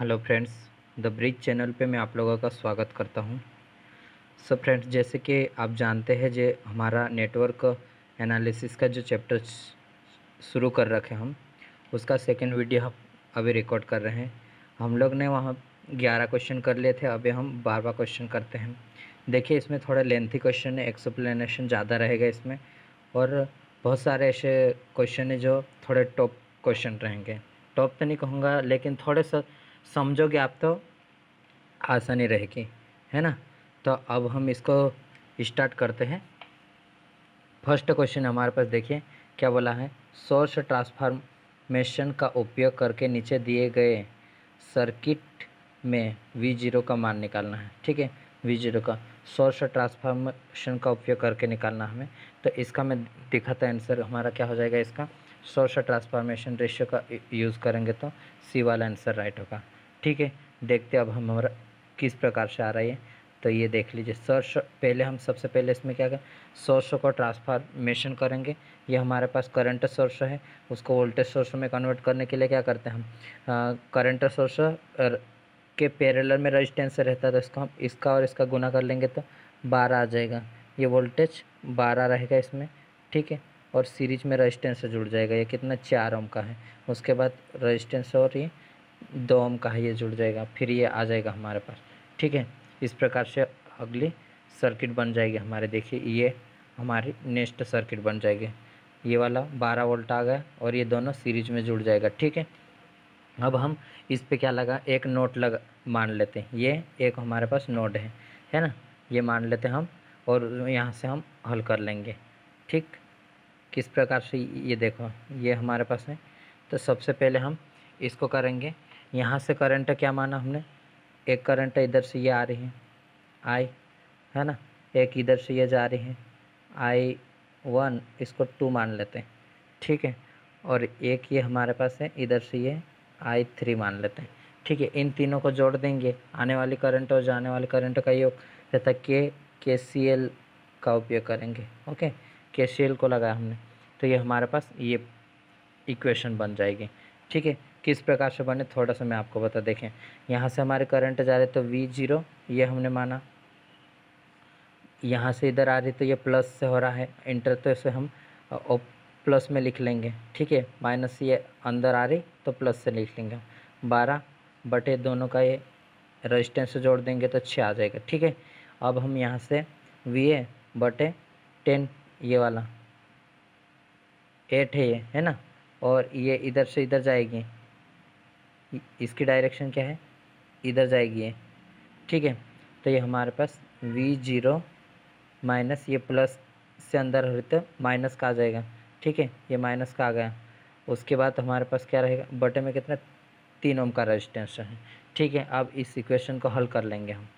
hello friends the bridge channel पे मैं आप लोगों का स्वागत करता हूँ सो फ्रेंड्स जैसे कि आप जानते हैं जे हमारा नेटवर्क एनालिसिस का जो चैप्टर शुरू कर रखे हम उसका सेकंड वीडियो हम अभी रिकॉर्ड कर रहे हैं हम लोग ने वहाँ ग्यारह क्वेश्चन कर लिए थे अभी हम बारवा क्वेश्चन करते हैं देखिए इसमें थोड़ा लेंथी क्वेश्चन है एक्सप्लेनेशन ज़्यादा रहेगा इसमें और बहुत सारे ऐसे क्वेश्चन है जो थोड़े टॉप क्वेश्चन रहेंगे टॉप तो नहीं कहूँगा लेकिन थोड़े सा समझोगे आप तो आसानी रहेगी है ना तो अब हम इसको स्टार्ट करते हैं फर्स्ट क्वेश्चन हमारे पास देखिए क्या बोला है सोर्स ट्रांसफॉर्मेशन का उपयोग करके नीचे दिए गए सर्किट में वी जीरो का मान निकालना है ठीक है वी जीरो का सोर्स ट्रांसफॉर्मेशन का उपयोग करके निकालना हमें तो इसका मैं दिखाता आंसर हमारा क्या हो जाएगा इसका सोर्स ट्रांसफॉर्मेशन रेशियो का यूज़ करेंगे तो सी वाला आंसर राइट होगा ठीक है देखते अब हम हमारा किस प्रकार से आ रहा है तो ये देख लीजिए सोर्स पहले हम सबसे पहले इसमें क्या करें सोर्स को ट्रांसफॉर्मेशन करेंगे ये हमारे पास करंट सोर्स है उसको वोल्टेज सोर्स में कन्वर्ट करने के लिए क्या करते हैं हम करंट सोर्स के पैरेलल में रेजिस्टेंस रहता है तो इसका हम इसका और इसका गुना कर लेंगे तो बारह आ जाएगा ये वोल्टेज बारह रहेगा इसमें ठीक है और सीरीज में रजिस्टेंस से जुड़ जाएगा ये कितना चार ओम का है उसके बाद रजिस्टेंस और ये दो ओम का है ये जुड़ जाएगा फिर ये आ जाएगा हमारे पास ठीक है इस प्रकार से अगली सर्किट बन जाएगी हमारे देखिए ये हमारी नेक्स्ट सर्किट बन जाएगी ये वाला बारह वोल्ट आ गया और ये दोनों सीरीज में जुड़ जाएगा ठीक है अब हम इस पे क्या लगा एक नोट लगा मान लेते हैं ये एक हमारे पास नोट है है ना ये मान लेते हैं हम और यहाँ से हम हल कर लेंगे ठीक किस प्रकार से ये देखो ये हमारे पास है तो सबसे पहले हम इसको करेंगे यहाँ से करंट क्या माना हमने एक करंट इधर से ये आ रही है आई है ना एक इधर से ये जा रही है आई वन इसको टू मान लेते हैं ठीक है और एक ये हमारे पास है इधर से ये आई थ्री मान लेते हैं ठीक है इन तीनों को जोड़ देंगे आने वाली करंट और जाने वाली करंट का योग तथा के के सी एल का उपयोग करेंगे ओके के सी एल को लगाया हमने तो ये हमारे पास ये इक्वेशन बन जाएगी ठीक है किस प्रकार से बने थोड़ा सा मैं आपको बता देखें यहाँ से हमारे करंट जा रहे तो वी जीरो ये हमने माना यहाँ से इधर आ रही तो ये प्लस से हो रहा है इंटर तो इसे हम प्लस में लिख लेंगे ठीक है माइनस ये अंदर आ रही तो प्लस से लिख लेंगे बारह बटे दोनों का ये रजिस्टेंस से जोड़ देंगे तो छः आ जाएगा ठीक है अब हम यहाँ से वी ए बटे टेन ये वाला एट है ये है ना और ये इधर से इधर जाएगी इसकी डायरेक्शन क्या है इधर जाएगी ये ठीक है तो ये हमारे पास वी जीरो माइनस ये प्लस से अंदर हो तो माइनस का आ जाएगा ठीक है ये माइनस का आ गया उसके बाद हमारे पास क्या रहेगा बटे में कितना तीन ओम का रेजिस्टेंस है ठीक है अब इस इक्वेशन को हल कर लेंगे हम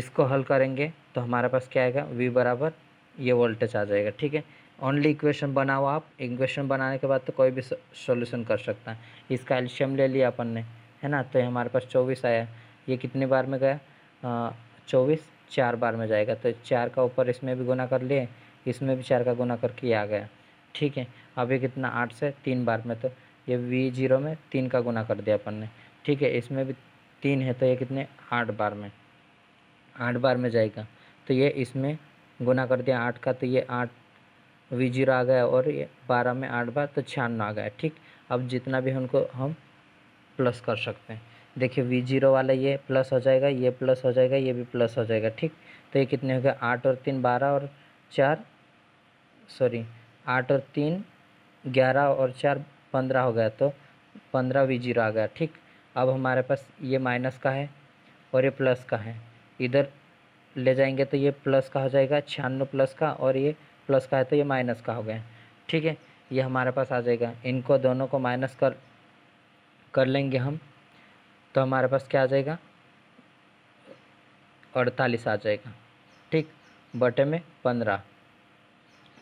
इसको हल करेंगे तो हमारे पास क्या आएगा वी बराबर ये वोल्टेज आ जाएगा ठीक है ओनली इक्वेशन बनाओ आप इक्वेशन बनाने के बाद तो कोई भी सोल्यूशन कर सकता है इसका एल्शियम ले लिया अपन ने है ना तो हमारे पास चौबीस आया ये कितने बार में गया चौबीस चार बार में जाएगा तो चार का ऊपर इसमें भी गुना कर लिए इसमें भी चार का गुना करके आ गया ठीक है अभी कितना आठ से तीन बार में तो ये वी जीरो में तीन का गुना कर दिया अपन ने ठीक है इसमें भी तीन है तो ये कितने आठ बार में आठ बार में जाएगा तो ये इसमें गुना कर दिया आठ का तो ये आठ वी जीरो आ गया और ये बारह में आठ बार तो छियानवे आ गया ठीक अब जितना भी उनको हम प्लस कर सकते हैं देखिए वी जीरो वाला ये प्लस हो जाएगा ये प्लस हो जाएगा ये भी प्लस हो जाएगा ठीक तो ये कितने हो गए आठ और तीन बारह और चार सॉरी आठ और तीन ग्यारह और चार पंद्रह हो गया तो पंद्रह वी जीरो आ गया ठीक अब हमारे पास ये माइनस का है और ये प्लस का है इधर ले जाएंगे तो ये प्लस का हो जाएगा छियानवे प्लस का और ये प्लस का है तो ये माइनस का हो गया ठीक है ये हमारे पास आ जाएगा इनको दोनों को माइनस कर कर लेंगे हम तो हमारे पास क्या आ जाएगा अड़तालीस आ जाएगा ठीक बटे में पंद्रह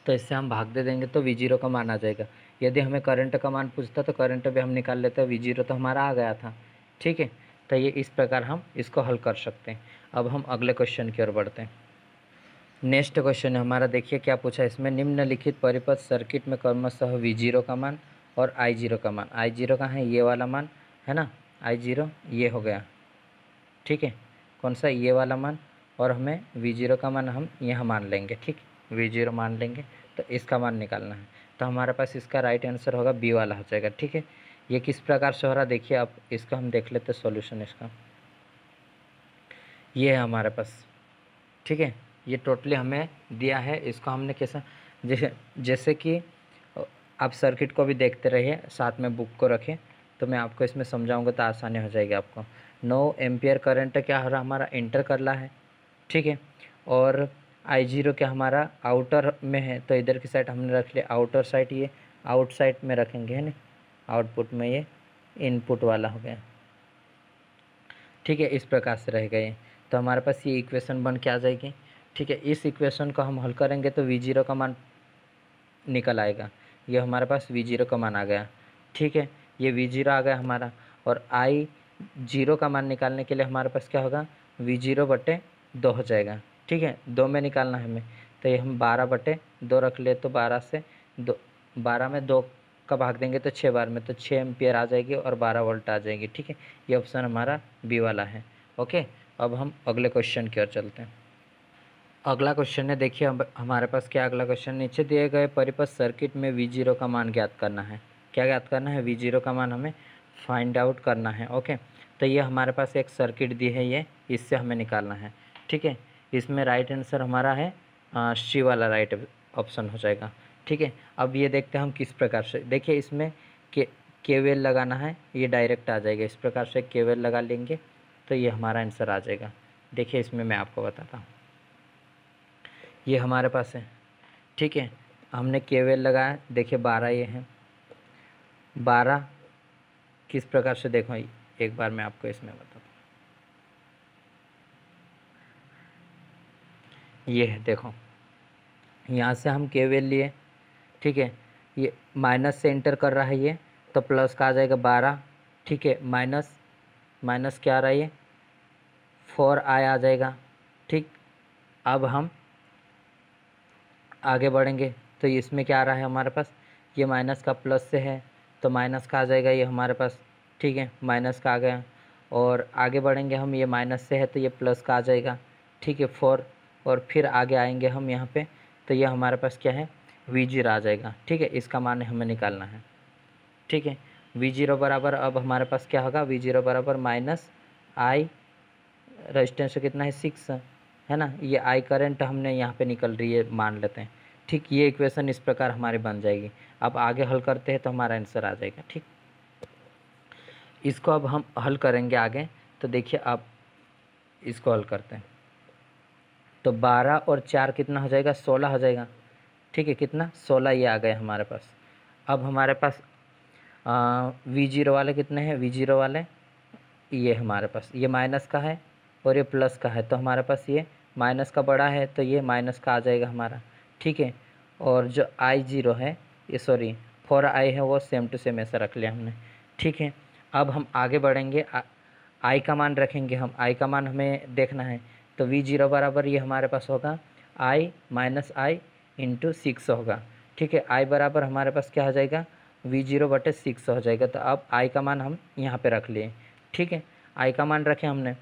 तो इससे हम भाग दे देंगे तो वी जीरो का मान आ जाएगा यदि हमें करंट का मान पूछता तो करंट भी हम निकाल लेते वी जीरो तो हमारा आ गया था ठीक है तो ये इस प्रकार हम इसको हल कर सकते हैं अब हम अगले क्वेश्चन की ओर बढ़ते हैं नेक्स्ट क्वेश्चन है हमारा देखिए क्या पूछा इसमें निम्नलिखित परिपथ सर्किट में क्रमशः वी जीरो का मान और आई जीरो का मान आई जीरो का है ये वाला मान है ना आई जीरो ये हो गया ठीक है कौन सा ये वाला मान और हमें वी जीरो का मान हम यहाँ मान लेंगे ठीक वी जीरो मान लेंगे तो इसका मान निकालना है तो हमारे पास इसका राइट आंसर होगा बी वाला हो जाएगा ठीक है ये किस प्रकार से हो रहा देखिए आप इसका हम देख लेते हैं सॉल्यूशन इसका ये है हमारे पास ठीक है ये टोटली हमें दिया है इसको हमने कैसा जैसे जैसे कि आप सर्किट को भी देखते रहिए साथ में बुक को रखें तो मैं आपको इसमें समझाऊंगा तो आसानी हो जाएगी आपको नौ एम्पियर करंट क्या हो रहा हमारा इंटर कर रहा है ठीक है और आई जीरो क्या हमारा आउटर में है तो इधर की साइड हमने रख लिया आउटर साइड ये आउट साइड में रखेंगे है ना आउटपुट में ये इनपुट वाला हो गया ठीक है इस प्रकार से रहेगा ये तो हमारे पास ये इक्वेशन बन के आ जाएगी ठीक है इस इक्वेशन को हम हल करेंगे तो वी जीरो का मान निकल आएगा ये हमारे पास वी जीरो का मान आ गया ठीक है ये वी जीरो आ गया हमारा और आई जीरो का मान निकालने के लिए हमारे पास क्या होगा वी जीरो बटे दो हो जाएगा ठीक है दो में निकालना है हमें तो ये हम बारह बटे दो रख ले तो बारह से दो बारह में दो का भाग देंगे तो छः बार में तो छः एम्पियर आ जाएगी और बारह वोल्ट आ जाएगी ठीक है ये ऑप्शन हमारा बी वाला है ओके अब हम अगले क्वेश्चन की ओर चलते हैं अगला क्वेश्चन है देखिए हमारे पास क्या अगला क्वेश्चन नीचे दिए गए परिपथ सर्किट में वी जीरो का मान ज्ञात करना है क्या ज्ञात करना है वी जीरो का मान हमें फाइंड आउट करना है ओके तो ये हमारे पास एक सर्किट दी है ये इससे हमें निकालना है ठीक है इसमें राइट आंसर हमारा है सी वाला राइट ऑप्शन हो जाएगा ठीक है अब ये देखते हैं हम किस प्रकार से देखिए इसमें के केवेल लगाना है ये डायरेक्ट आ जाएगा इस प्रकार से केवेल लगा लेंगे तो ये हमारा आंसर आ जाएगा देखिए इसमें मैं आपको बताता हूँ ये हमारे पास है ठीक है हमने केवेल लगाया देखिए बारह ये हैं बारह किस प्रकार से देखो एक बार मैं आपको इसमें बताता हूँ ये है देखो यहाँ से हम केवेल लिए ठीक है ये माइनस से एंटर कर रहा है ये तो प्लस का आ जाएगा बारह ठीक है माइनस माइनस क्या आ रहा है ये फोर आई आ जाएगा ठीक अब हम आगे बढ़ेंगे तो इसमें क्या आ रहा है हमारे पास ये माइनस का प्लस से है तो माइनस का आ जाएगा ये हमारे पास ठीक है माइनस का आ गया और आगे बढ़ेंगे हम ये माइनस से है तो ये प्लस का आ जाएगा ठीक है फोर और फिर आगे आएंगे हम यहाँ पे तो ये हमारे पास क्या है वी जीरो आ जाएगा ठीक है इसका मान हमें निकालना है ठीक है वी जीरो बराबर अब हमारे पास क्या होगा वी जीरो बराबर माइनस आई रजिस्टेंस कितना है सिक्स है ना ये आई करंट हमने यहाँ पे निकल रही है मान लेते हैं ठीक ये इक्वेशन इस प्रकार हमारी बन जाएगी अब आगे हल करते हैं तो हमारा आंसर आ जाएगा ठीक इसको अब हम हल करेंगे आगे तो देखिए आप इसको हल करते हैं तो बारह और चार कितना हो जाएगा सोलह हो जाएगा ठीक है कितना सोलह ये आ गए हमारे पास अब हमारे पास वी जीरो वाले कितने हैं वी जीरो वाले ये हमारे पास ये माइनस का है और ये प्लस का है तो हमारे पास ये माइनस का बड़ा है तो ये माइनस का आ जाएगा हमारा ठीक है और जो आई जीरो है ये सॉरी फोर आई है वो सेम टू सेम ऐसा रख लिया हमने ठीक है अब हम आगे बढ़ेंगे आई का मान रखेंगे हम आई का मान हमें देखना है तो वी जीरो बराबर ये हमारे पास होगा I minus I into six होगा ठीक है आई बराबर हमारे पास क्या हो जाएगा वी जीरो बटे सिक्स हो जाएगा तो अब आई का मान हम यहाँ पे रख लिए ठीक है आई का मान रखे हमने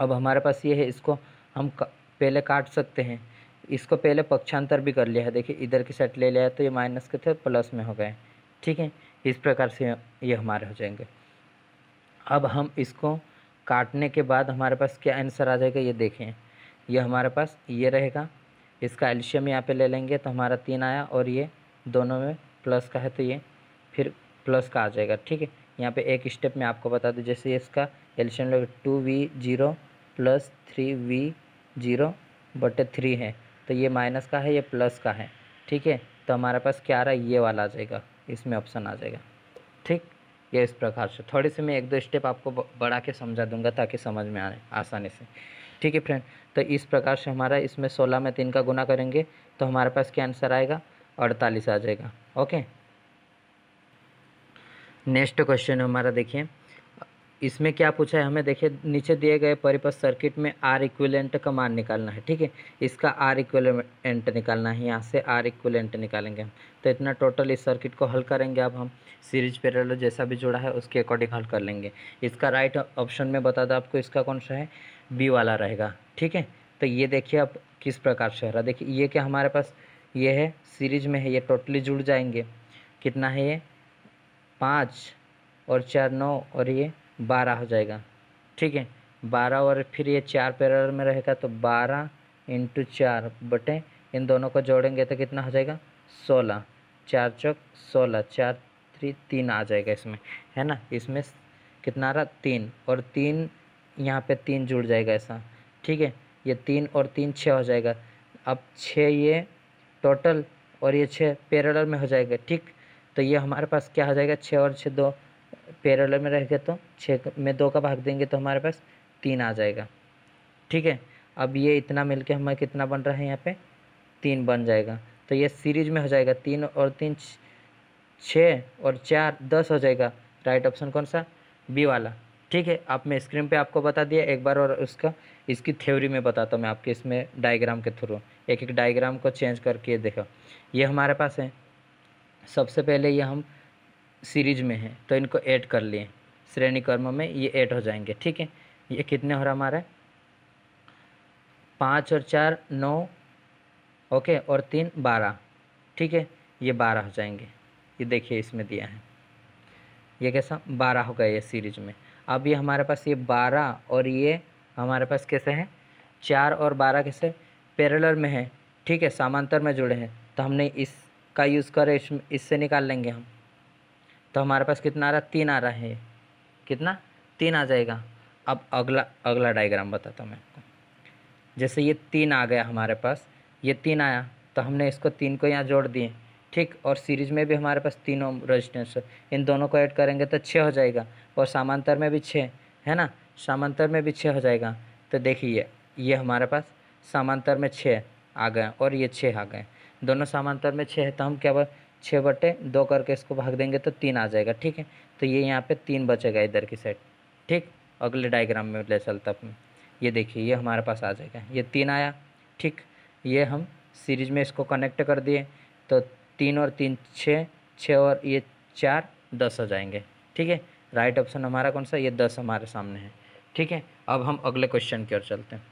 अब हमारे पास ये है इसको हम पहले काट सकते हैं इसको पहले पक्षांतर भी कर लिया है देखिए इधर की सेट ले लिया तो ये माइनस के थे प्लस में हो गए ठीक है इस प्रकार से ये हमारे हो जाएंगे अब हम इसको काटने के बाद हमारे पास क्या आंसर आ जाएगा ये देखें ये हमारे पास ये रहेगा इसका एल्शियम यहाँ पे ले लेंगे तो हमारा तीन आया और ये दोनों में प्लस का है तो ये फिर प्लस का आ जाएगा ठीक है यहाँ पे एक स्टेप में आपको बता दूँ जैसे इसका एल्शियम लोग two V zero plus three V zero बटे थ्री है तो ये माइनस का है ये प्लस का है ठीक है तो हमारे पास क्या आ रहा है ये वाला आ जाएगा इसमें ऑप्शन आ जाएगा ठीक ये इस प्रकार से थोड़ी सी मैं एक दो स्टेप आपको बढ़ा के समझा दूंगा ताकि समझ में आए आसानी से ठीक है फ्रेंड तो इस प्रकार से हमारा इसमें सोलह में तीन का गुना करेंगे तो हमारे पास क्या आंसर आएगा अड़तालीस आ जाएगा ओके नेक्स्ट क्वेश्चन हमारा देखिए इसमें क्या पूछा है हमें देखिए नीचे दिए गए परिपथ सर्किट में आर इक्विलेंट का मान निकालना है ठीक है इसका आर इक्विलेंट निकालना है यहाँ से आर इक्विलेंट निकालेंगे हम तो इतना टोटल इस सर्किट को हल करेंगे अब हम सीरीज पेरेलो जैसा भी जुड़ा है उसके अकॉर्डिंग हल कर लेंगे इसका राइट ऑप्शन में बता दो आपको इसका कौन सा है बी वाला रहेगा ठीक है तो ये देखिए अब किस प्रकार से रहा देखिए ये क्या हमारे पास ये है सीरीज में है ये टोटली जुड़ जाएंगे कितना है ये पाँच और चार नौ और ये बारह हो जाएगा ठीक है बारह और फिर ये चार पैरल में रहेगा तो बारह इंटू चार बटे इन दोनों को जोड़ेंगे तो कितना हो जाएगा सोलह चार चौक सोलह चार थ्री तीन आ जाएगा इसमें है ना इसमें कितना आ रहा तीन और तीन यहाँ पे तीन जुड़ जाएगा ऐसा ठीक है ये तीन और तीन छः हो जाएगा अब छः ये टोटल और ये छः पैरल में हो जाएगा ठीक तो ये हमारे पास क्या हो जाएगा छः और छः दो पैरल में रह गया तो छः में दो का भाग देंगे तो हमारे पास तीन आ जाएगा ठीक है अब ये इतना के हमें कितना बन रहा है यहाँ पे तीन बन जाएगा तो ये सीरीज में हो जाएगा तीन और तीन छः और चार दस हो जाएगा राइट ऑप्शन कौन सा बी वाला ठीक है आप मैं स्क्रीन पे आपको बता दिया एक बार और उसका इसकी थ्योरी में बताता हूँ मैं आपके इसमें डायग्राम के थ्रू एक एक डायग्राम को चेंज करके देखो ये हमारे पास है सबसे पहले ये हम सीरीज में है तो इनको ऐड कर लिए श्रेणी कर्म में ये ऐड हो जाएंगे ठीक है ये कितने हो रहा हमारा पाँच और चार नौ ओके और तीन बारह ठीक है ये बारह हो जाएंगे ये देखिए इसमें दिया है ये कैसा बारह हो गया ये सीरीज में अब ये हमारे पास ये बारह और ये हमारे पास कैसे हैं चार और बारह कैसे पैरेलल में है ठीक है सामांतर में जुड़े हैं तो हमने इसका यूज़ करें इससे निकाल लेंगे हम तो हमारे पास कितना आ रहा है तीन आ रहा है कितना तीन आ जाएगा अब अगला अगला डायग्राम बताता हूँ मैं आपको जैसे ये तीन आ गया हमारे पास ये तीन आया तो हमने इसको तीन को यहाँ जोड़ दिए ठीक और सीरीज में भी हमारे पास तीनों रेजिस्टेंस इन दोनों को ऐड करेंगे तो छः हो जाएगा और सामांतर में भी छः है ना सामांतर में भी छः हो जाएगा तो देखिए ये हमारे पास सामांतर में छः आ गए और ये छः आ गए दोनों सामांतर में छः है तो हम क्या छः बटे दो करके इसको भाग देंगे तो तीन आ जाएगा ठीक है तो ये यहाँ पे तीन बचेगा इधर की साइड ठीक अगले डायग्राम में ले चलता अपने ये देखिए ये हमारे पास आ जाएगा ये तीन आया ठीक ये हम सीरीज में इसको कनेक्ट कर दिए तो तीन और तीन छः छः और ये चार दस हो जाएंगे ठीक है राइट ऑप्शन हमारा कौन सा ये दस हमारे सामने है ठीक है अब हम अगले क्वेश्चन की ओर चलते हैं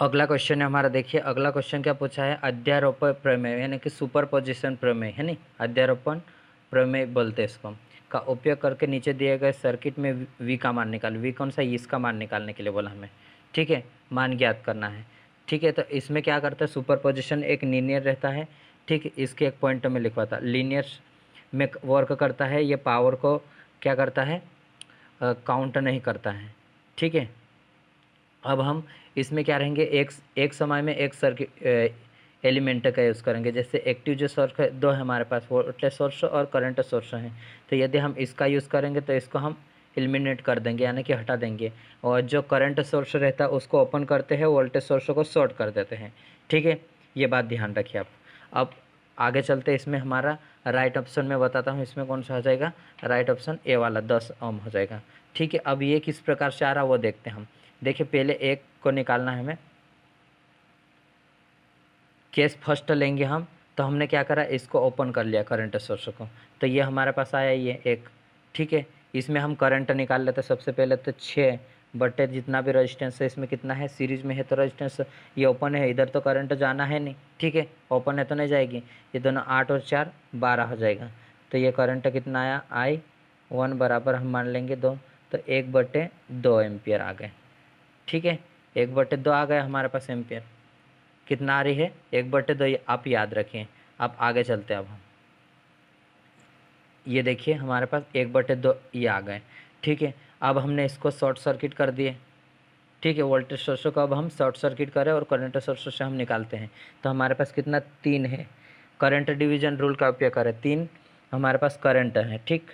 अगला क्वेश्चन है हमारा देखिए अगला क्वेश्चन क्या पूछा है अध्यारोपण प्रमेय यानी कि सुपर पोजिशन प्रमेय है नहीं अध्यारोपण प्रमेय बोलते हैं इसको का उपयोग करके नीचे दिए गए सर्किट में वी का मान निकाल वी कौन सा इसका मान निकालने के लिए बोला हमें ठीक है मान ज्ञात करना है ठीक है तो इसमें क्या करता है सुपर पोजिशन एक लीनियर रहता है ठीक है इसके एक पॉइंट में लिखवाता लीनियर में वर्क करता है ये पावर को क्या करता है काउंट नहीं करता है ठीक है अब हम इसमें क्या रहेंगे एक एक समय में एक सर्किट एलिमेंट का यूज़ करेंगे जैसे एक्टिव जो सोर्स है दो है हमारे पास वोल्टेज सोर्स और करंट सोर्स हैं तो यदि हम इसका यूज़ करेंगे तो इसको हम एलिमिनेट कर देंगे यानी कि हटा देंगे और जो करंट सोर्स रहता है उसको ओपन करते हैं वोल्टेज सोर्स को शॉर्ट कर देते हैं ठीक है ये बात ध्यान रखिए आप अब आगे चलते इसमें हमारा राइट ऑप्शन में बताता हूँ इसमें कौन सा हो जाएगा राइट ऑप्शन ए वाला दस ओम हो जाएगा ठीक है अब ये किस प्रकार से आ रहा वो देखते हैं हम देखिए पहले एक को निकालना है हमें केस फर्स्ट लेंगे हम तो हमने क्या करा इसको ओपन कर लिया करंट सोर्स को तो ये हमारे पास आया ये एक ठीक है इसमें हम करंट निकाल लेते सबसे पहले तो छः बटे जितना भी रेजिस्टेंस है इसमें कितना है सीरीज में है तो रेजिस्टेंस ये ओपन है इधर तो करंट जाना है नहीं ठीक है ओपन है तो नहीं जाएगी ये दोनों आठ और चार बारह हो जाएगा तो ये करंट कितना आया आई वन बराबर हम मान लेंगे दो तो एक बटे दो एम्पियर आ गए ठीक है एक बटे दो आ गया हमारे पास एम्पियर कितना आ रही है एक बटे दो आप याद रखें आप आगे चलते अब हम ये देखिए हमारे पास एक बटे दो ये आ गए ठीक है अब हमने इसको शॉर्ट सर्किट कर दिए ठीक है वोल्टेज सोर्सों को अब हम शॉर्ट सर्किट करें और करंट सोर्सों से हम निकालते हैं तो हमारे पास कितना तीन है करंट डिवीजन रूल का उपयोग करें तीन हमारे पास करंट है ठीक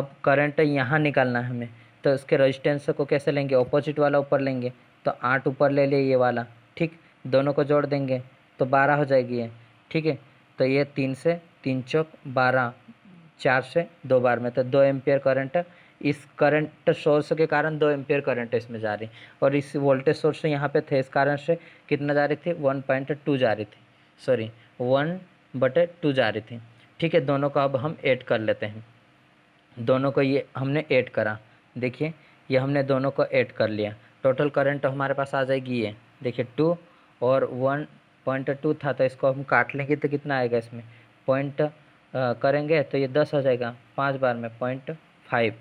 अब करंट यहाँ निकालना है हमें तो इसके रजिस्टेंस को कैसे लेंगे ऑपोजिट वाला ऊपर लेंगे तो आठ ऊपर ले लिए ये वाला ठीक दोनों को जोड़ देंगे तो बारह हो जाएगी ये ठीक है तो ये तीन से तीन चौक बारह चार से दो बार में तो दो एम्पियर करंट इस करंट सोर्स के कारण दो एम्पियर करंट इसमें जा रही और इस वोल्टेज सोर्स यहाँ पे थे इस कारण से कितना जा रही थी वन पॉइंट टू जा रही थी सॉरी वन बटे टू जा रही थी ठीक है दोनों को अब हम ऐड कर लेते हैं दोनों को ये हमने ऐड करा देखिए ये हमने दोनों को ऐड कर लिया टोटल तो करंट हमारे पास आ जाएगी ये देखिए टू और वन पॉइंट टू था तो इसको हम काट लेंगे तो कितना आएगा इसमें पॉइंट करेंगे तो ये दस हो जाएगा पाँच बार में पॉइंट फाइव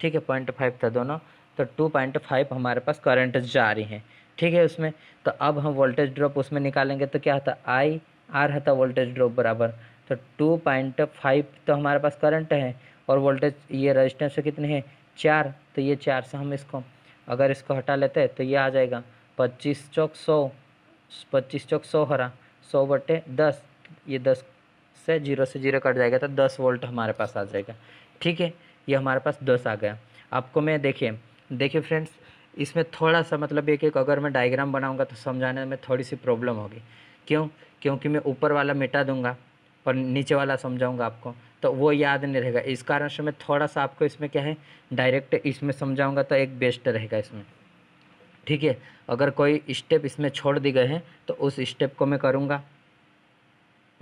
ठीक है पॉइंट फाइव था दोनों तो टू पॉइंट फाइव हमारे पास करंट जारी है ठीक है उसमें तो अब हम वोल्टेज ड्रॉप उसमें निकालेंगे तो क्या होता आई आर था वोल्टेज ड्रॉप बराबर तो टू पॉइंट फाइव तो हमारे पास करंट है और वोल्टेज ये रजिस्टेंस कितने हैं चार तो ये चार से हम इसको अगर इसको हटा लेते हैं तो ये आ जाएगा पच्चीस चौक सौ पच्चीस चौक सौ हरा सौ बटे दस ये दस से जीरो से जीरो कट जाएगा तो दस वोल्ट हमारे पास आ जाएगा ठीक है ये हमारे पास दस आ गया आपको मैं देखिए देखिए फ्रेंड्स इसमें थोड़ा सा मतलब एक एक अगर मैं डायग्राम बनाऊंगा तो समझाने में थोड़ी सी प्रॉब्लम होगी क्यों क्योंकि मैं ऊपर वाला मिटा दूंगा पर नीचे वाला समझाऊंगा आपको तो वो याद नहीं रहेगा इस कारण से मैं थोड़ा सा आपको इसमें क्या है डायरेक्ट इसमें समझाऊंगा तो एक बेस्ट रहेगा इसमें ठीक है अगर कोई स्टेप इसमें छोड़ दी गए हैं तो उस स्टेप को मैं करूँगा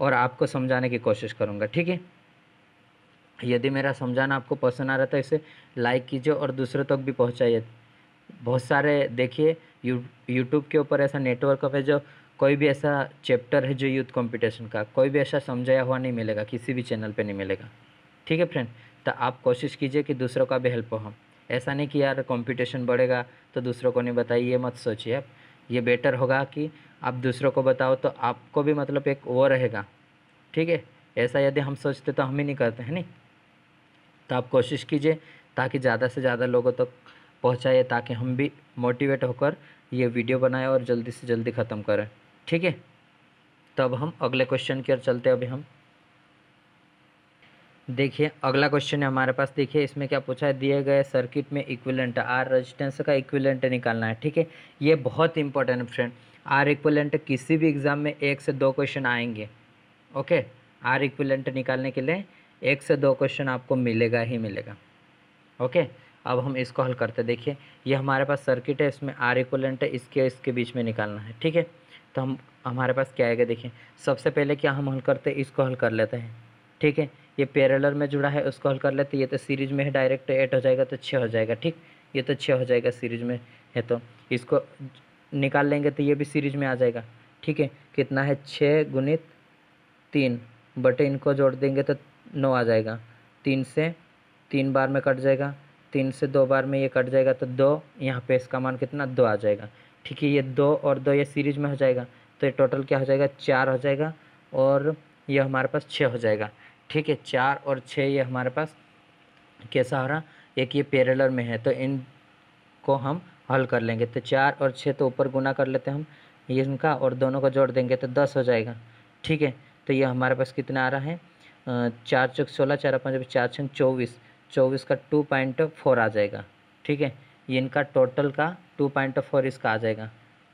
और आपको समझाने की कोशिश करूँगा ठीक है यदि मेरा समझाना आपको पसंद आ रहा था तो इसे लाइक कीजिए और दूसरों तक भी पहुँचाइए बहुत सारे देखिए यू यूट्यूब के ऊपर ऐसा नेटवर्क है जो कोई भी ऐसा चैप्टर है जो यूथ कंपटीशन का कोई भी ऐसा समझाया हुआ नहीं मिलेगा किसी भी चैनल पे नहीं मिलेगा ठीक है फ्रेंड तो आप कोशिश कीजिए कि दूसरों का भी हेल्प हो ऐसा नहीं कि यार कंपटीशन बढ़ेगा तो दूसरों को नहीं बताइए ये मत सोचिए आप ये बेटर होगा कि आप दूसरों को बताओ तो आपको भी मतलब एक वो रहेगा ठीक है ऐसा यदि हम सोचते तो हम ही नहीं करते हैं नहीं तो आप कोशिश कीजिए ताकि ज़्यादा से ज़्यादा लोगों तक तो पहुँचाए ताकि हम भी मोटिवेट होकर ये वीडियो बनाए और जल्दी से जल्दी ख़त्म करें ठीक है तब हम अगले क्वेश्चन की ओर चलते हैं अभी हम देखिए अगला क्वेश्चन है हमारे पास देखिए इसमें क्या पूछा है दिए गए सर्किट में इक्विलेंट आर रेजिस्टेंस का इक्विलेंट निकालना है ठीक है ये बहुत इंपॉर्टेंट है फ्रेंड आर इक्विलेंट किसी भी एग्ज़ाम में एक से दो क्वेश्चन आएंगे ओके आर इक्विलेंट निकालने के लिए एक से दो क्वेश्चन आपको मिलेगा ही मिलेगा ओके अब हम इसको हल करते देखिए ये हमारे पास सर्किट है इसमें आर इक्विलेंट इसके इसके बीच में निकालना है ठीक है तो हम हमारे पास क्या आएगा देखिए सबसे पहले क्या हम हल करते हैं इसको हल कर लेते हैं ठीक है ये पैरेलल में जुड़ा है उसको हल कर लेते ये तो सीरीज में है डायरेक्ट एट हो जाएगा तो छः हो जाएगा ठीक ये तो छः हो जाएगा सीरीज में है तो इसको निकाल लेंगे तो ये भी सीरीज में आ जाएगा ठीक है कितना है छः गुणित तीन बटे इनको जोड़ देंगे तो नौ आ जाएगा तीन से तीन बार में कट जाएगा तीन से दो बार में ये कट जाएगा तो दो यहाँ पे इसका मान कितना दो आ जाएगा ठीक है ये दो और दो ये सीरीज में हो जाएगा तो ये टोटल क्या हो जाएगा चार हो जाएगा और ये हमारे पास छः हो जाएगा ठीक है चार और छः ये हमारे पास कैसा हो रहा एक ये पेरेलर में है तो इन को हम हल कर लेंगे तो चार और छः तो ऊपर गुना कर लेते हम ये इनका और दोनों को जोड़ देंगे तो दस हो जाएगा ठीक है तो ये हमारे पास कितना आ रहा है चार चौक सोलह चार पाँच चार छः चौबीस चौबीस का टू पॉइंट फोर आ जाएगा ठीक है ये इनका टोटल का टू पॉइंट फोर इसका आ जाएगा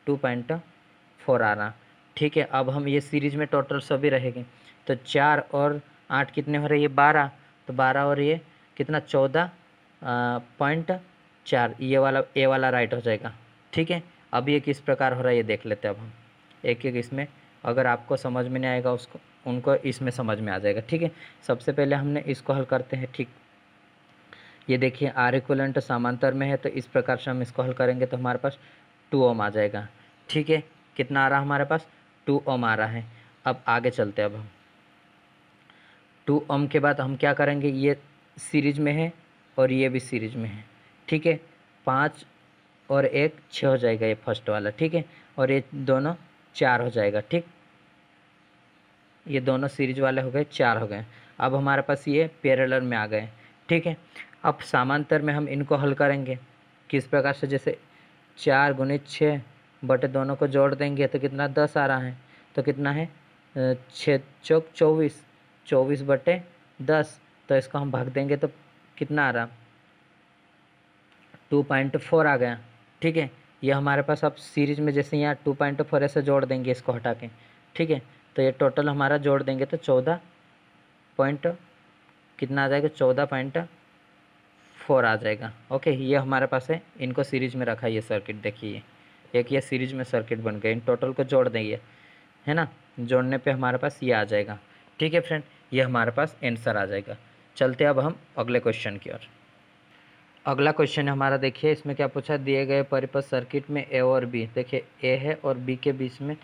टू पॉइंट फोर आ रहा ठीक है अब हम ये सीरीज में टोटल सभी रहेंगे तो चार और आठ कितने हो रहे ये बारह तो बारह और ये कितना चौदह पॉइंट चार ये वाला ए वाला राइट हो जाएगा ठीक है अब ये किस प्रकार हो रहा है ये देख लेते हैं अब हम एक एक इसमें अगर आपको समझ में नहीं आएगा उसको उनको इसमें समझ में आ जाएगा ठीक है सबसे पहले हमने इसको हल करते हैं ठीक ये देखिए आर इक्वलेंट तो समांतर में है तो इस प्रकार से हम इसको हल करेंगे तो हमारे पास टू ओम आ जाएगा ठीक है कितना आ रहा हमारे पास टू ओम आ रहा है अब आगे चलते हैं अब हम टू ओम के बाद हम क्या करेंगे ये सीरीज में है और ये भी सीरीज में है ठीक है पाँच और एक छः हो जाएगा ये फर्स्ट वाला ठीक है और ये दोनों चार हो जाएगा ठीक ये दोनों सीरीज वाले हो गए चार हो गए अब हमारे पास ये पैरेलल में आ गए ठीक है अब समांतर में हम इनको हल करेंगे किस प्रकार से जैसे चार गुणित छः बटे दोनों को जोड़ देंगे तो कितना दस आ रहा है तो कितना है छः चौक चौबीस चौबीस बटे दस तो इसको हम भाग देंगे तो कितना आ रहा टू पॉइंट फोर आ गया ठीक है ये हमारे पास अब सीरीज में जैसे यहाँ टू पॉइंट फोर ऐसे जोड़ देंगे इसको हटा के ठीक है तो ये टोटल हमारा जोड़ देंगे तो चौदह पॉइंट कितना आ जाएगा चौदह पॉइंट फोर आ जाएगा ओके ये हमारे पास है इनको सीरीज में रखा ये सर्किट देखिए एक ये सीरीज में सर्किट बन गए इन टोटल को जोड़ देंगे है ना जोड़ने पे हमारे पास ये आ जाएगा ठीक है फ्रेंड ये हमारे पास आंसर आ जाएगा चलते अब हम अगले क्वेश्चन की ओर अगला क्वेश्चन हमारा देखिए इसमें क्या पूछा दिए गए परिपथ सर्किट में ए और बी देखिए ए है और बी के बीच में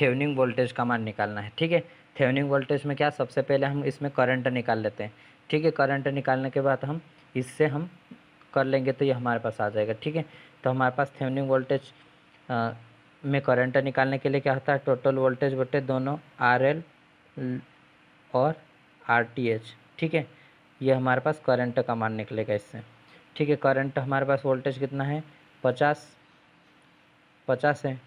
थेवनिंग वोल्टेज का मान निकालना है ठीक है थेवनिंग वोल्टेज में क्या सबसे पहले हम इसमें करंट निकाल लेते हैं ठीक है करंट निकालने के बाद हम इससे हम कर लेंगे तो ये हमारे पास आ जाएगा ठीक है तो हमारे पास थेवनिंग वोल्टेज में करंट निकालने के लिए क्या होता है टोटल वोल्टेज बटे दोनों आर एल और आर टी एच ठीक है ये हमारे पास करंट का मान निकलेगा इससे ठीक है करंट हमारे पास वोल्टेज कितना है पचास पचास है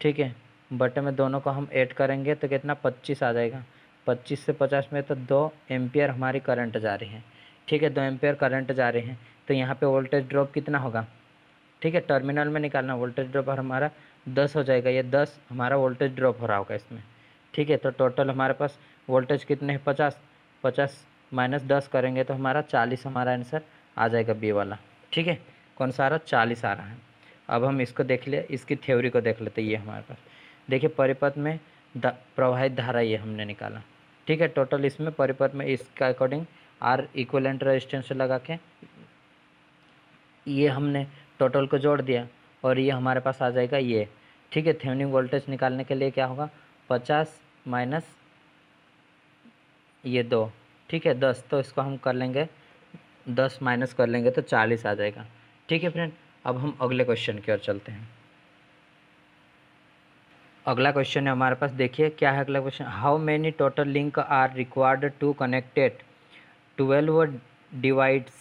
ठीक है बटे में दोनों को हम ऐड करेंगे तो कितना पच्चीस आ जाएगा पच्चीस से पचास में तो दो एम्पियर हमारी करंट जा रही है ठीक है दो एम्पेयर करंट जा रहे हैं तो यहाँ पे वोल्टेज ड्रॉप कितना होगा ठीक है टर्मिनल में निकालना वोल्टेज ड्रॉप और हमारा दस हो जाएगा ये दस हमारा वोल्टेज ड्रॉप हो रहा होगा इसमें ठीक है तो टोटल हमारे पास वोल्टेज कितने हैं पचास पचास माइनस दस करेंगे तो हमारा चालीस हमारा आंसर आ जाएगा बी वाला ठीक है कौन सा आ रहा चालीस आ रहा है अब हम इसको देख ले इसकी थ्योरी को देख लेते ये हमारे पास देखिए परिपथ में प्रवाहित धारा ये हमने निकाला ठीक है टोटल इसमें परिपथ में इसका अकॉर्डिंग आर इक्वलेंट रेजिस्टेंस लगा के ये हमने टोटल को जोड़ दिया और ये हमारे पास आ जाएगा ये ठीक है थेवनिंग वोल्टेज निकालने के लिए क्या होगा पचास माइनस ये दो ठीक है दस तो इसको हम कर लेंगे दस माइनस कर लेंगे तो चालीस आ जाएगा ठीक है फ्रेंड अब हम अगले क्वेश्चन की ओर चलते हैं अगला क्वेश्चन है हमारे पास देखिए क्या है अगला question how many total link are required to connected twelve devices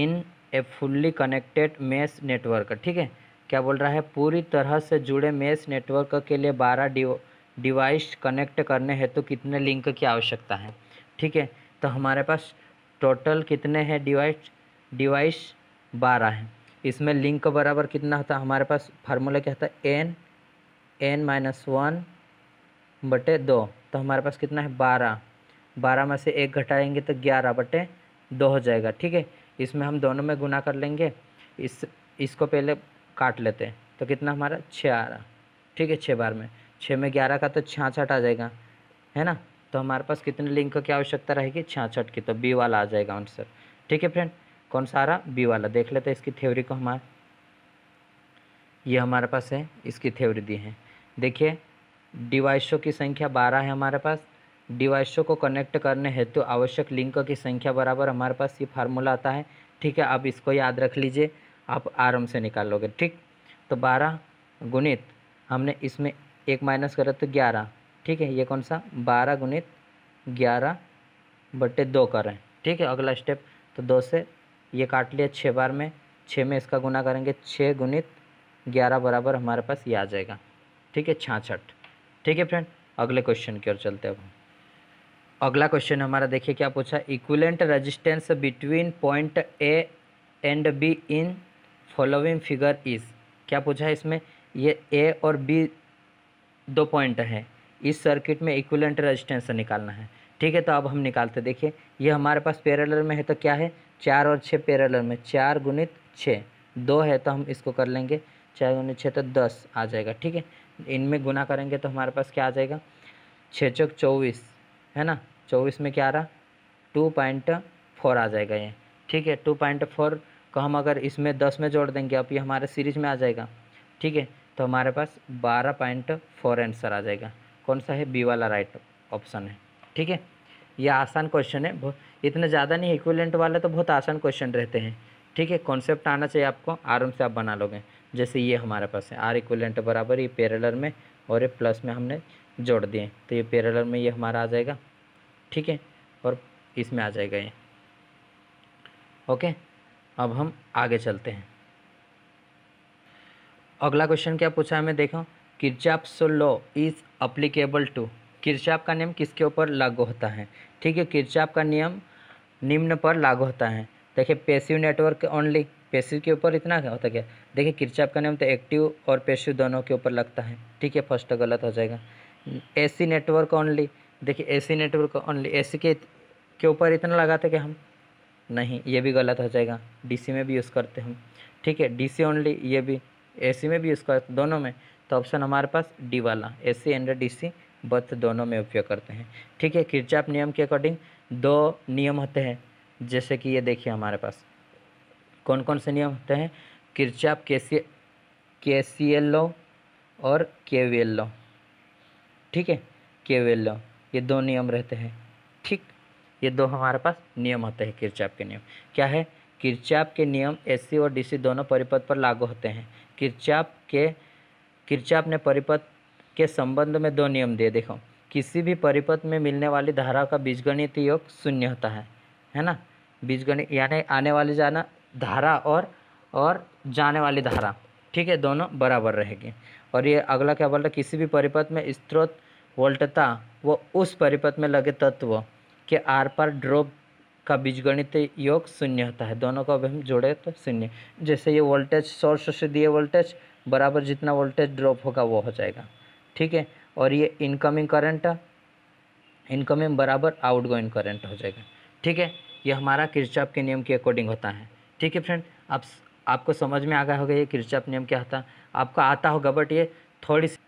in a fully connected mesh network ठीक है क्या बोल रहा है पूरी तरह से जुड़े मेस नेटवर्क के लिए बारह डिवाइस कनेक्ट करने हेतु तो कितने लिंक की आवश्यकता है ठीक है तो हमारे पास टोटल कितने हैं डिवाइस डिवाइस बारह हैं इसमें लिंक बराबर कितना होता है हमारे पास फार्मूला क्या होता है एन एन माइनस वन बटे दो तो हमारे पास कितना है बारह बारह में से एक घटाएंगे तो ग्यारह बटे दो हो जाएगा ठीक है इसमें हम दोनों में गुना कर लेंगे इस इसको पहले काट लेते हैं तो कितना हमारा छः आ रहा ठीक है छः बार में छः में ग्यारह का तो छियासठ आ जाएगा है ना तो हमारे पास कितने लिंक की आवश्यकता रहेगी छियासठ की तो बी वाला आ जाएगा आंसर ठीक है फ्रेंड कौन सा आ रहा बी वाला देख लेते हैं इसकी थ्योरी को हमारा ये हमारे पास है इसकी थ्योरी दी है देखिए डिवाइसों की संख्या बारह है हमारे पास डिवाइसों को कनेक्ट करने हेतु तो आवश्यक लिंक की संख्या बराबर हमारे पास ये फार्मूला आता है ठीक है आप इसको याद रख लीजिए आप आराम से निकाल लोगे ठीक तो बारह गुणित हमने इसमें एक माइनस करा तो ग्यारह ठीक है ये कौन सा बारह गुणित ग्यारह बटे दो करें ठीक है अगला स्टेप तो दो से ये काट लिया छः बार में छः में इसका गुना करेंगे छः गुणित ग्यारह बराबर हमारे पास ये आ जाएगा ठीक है छाछठ ठीक है फ्रेंड अगले क्वेश्चन की ओर चलते हैं अब अगला क्वेश्चन हमारा देखिए क्या पूछा equivalent resistance between point A and B in following figure is क्या पूछा है इसमें ये ए और बी दो पॉइंट हैं इस सर्किट में इक्विलेंट रजिस्टेंस निकालना है ठीक है तो अब हम निकालते देखिए ये हमारे पास पैरेलल में है तो क्या है चार और छः पैरेलल में चार गुणित छः दो है तो हम इसको कर लेंगे चार गुणित छः तो दस आ जाएगा ठीक है इनमें गुना करेंगे तो हमारे पास क्या आ जाएगा छः चौक चौबीस है ना चौबीस में क्या आ रहा टू पॉइंट फोर आ जाएगा ये ठीक है टू पॉइंट फोर को हम अगर इसमें दस में जोड़ देंगे अब ये हमारे सीरीज में आ जाएगा ठीक है तो हमारे पास बारह पॉइंट फोर आंसर आ जाएगा कौन सा है बी वाला राइट ऑप्शन है ठीक है ये आसान क्वेश्चन है इतने ज़्यादा नहीं इक्वलेंट वाले तो बहुत आसान क्वेश्चन रहते हैं ठीक है कॉन्सेप्ट आना चाहिए आपको आराम से आप बना लोगे जैसे ये हमारे पास है आर इक्वलेंट बराबर ये पैरेलल में और ये प्लस में हमने जोड़ दिए तो ये पैरेलल में ये हमारा आ जाएगा ठीक है और इसमें आ जाएगा ये ओके अब हम आगे चलते हैं अगला क्वेश्चन क्या पूछा है मैं देखो Kirchhoff's law is applicable to Kirchhoff का नियम किसके ऊपर लागू होता है ठीक है किरचाप का नियम निम्न पर लागू होता है देखिए पेशिव नेटवर्क ओनली पेशिव के ऊपर इतना क्या होता क्या देखिए किरचाप का नियम तो एक्टिव और पेशिव दोनों के ऊपर लगता है ठीक है फर्स्ट तो गलत हो जाएगा एसी नेटवर्क ओनली देखिए एसी नेटवर्क ओनली एसी के के ऊपर इतना लगाते कि हम नहीं ये भी गलत हो जाएगा डीसी में भी यूज़ करते हम ठीक है डीसी ओनली ये भी एसी में भी यूज़ करते दोनों में तो ऑप्शन हमारे पास डी वाला ए सी एंड सी बर्थ दोनों में उपयोग करते हैं ठीक है किरचाप नियम के अकॉर्डिंग दो नियम होते हैं जैसे कि ये देखिए हमारे पास कौन कौन से नियम होते हैं किरचाप के सी के सी एल लो और के वी एल लो ठीक है के वी एल लो ये दो नियम रहते हैं ठीक ये दो हमारे पास नियम होते हैं किरचाप के नियम क्या है किरचाप के नियम एससी और डीसी दोनों परिपथ पर लागू होते हैं किरचाप के किरचाप ने परिपथ के संबंध में दो नियम दिए देखो किसी भी परिपथ में मिलने वाली धारा का बीजगणित योग शून्य होता है है ना बीजगणित यानी आने वाली जाना धारा और और जाने वाली धारा ठीक है दोनों बराबर रहेगी और ये अगला क्या बोल रहा है किसी भी परिपथ में स्त्रोत वोल्टता व उस परिपथ में लगे तत्व के आर पार ड्रॉप का बीजगणित योग शून्य होता है दोनों को अब हम जोड़े तो शून्य जैसे ये वोल्टेज सोर्स से दिए वोल्टेज बराबर जितना वोल्टेज ड्रॉप होगा वो हो जाएगा ठीक है और ये इनकमिंग करंट इनकमिंग बराबर आउटगोइंग करंट हो जाएगा ठीक है ये हमारा किरचाप के नियम के अकॉर्डिंग होता है ठीक है फ्रेंड आप आपको समझ में आ गया होगा ये किरचाप नियम क्या होता है आपका आता होगा बट ये थोड़ी सी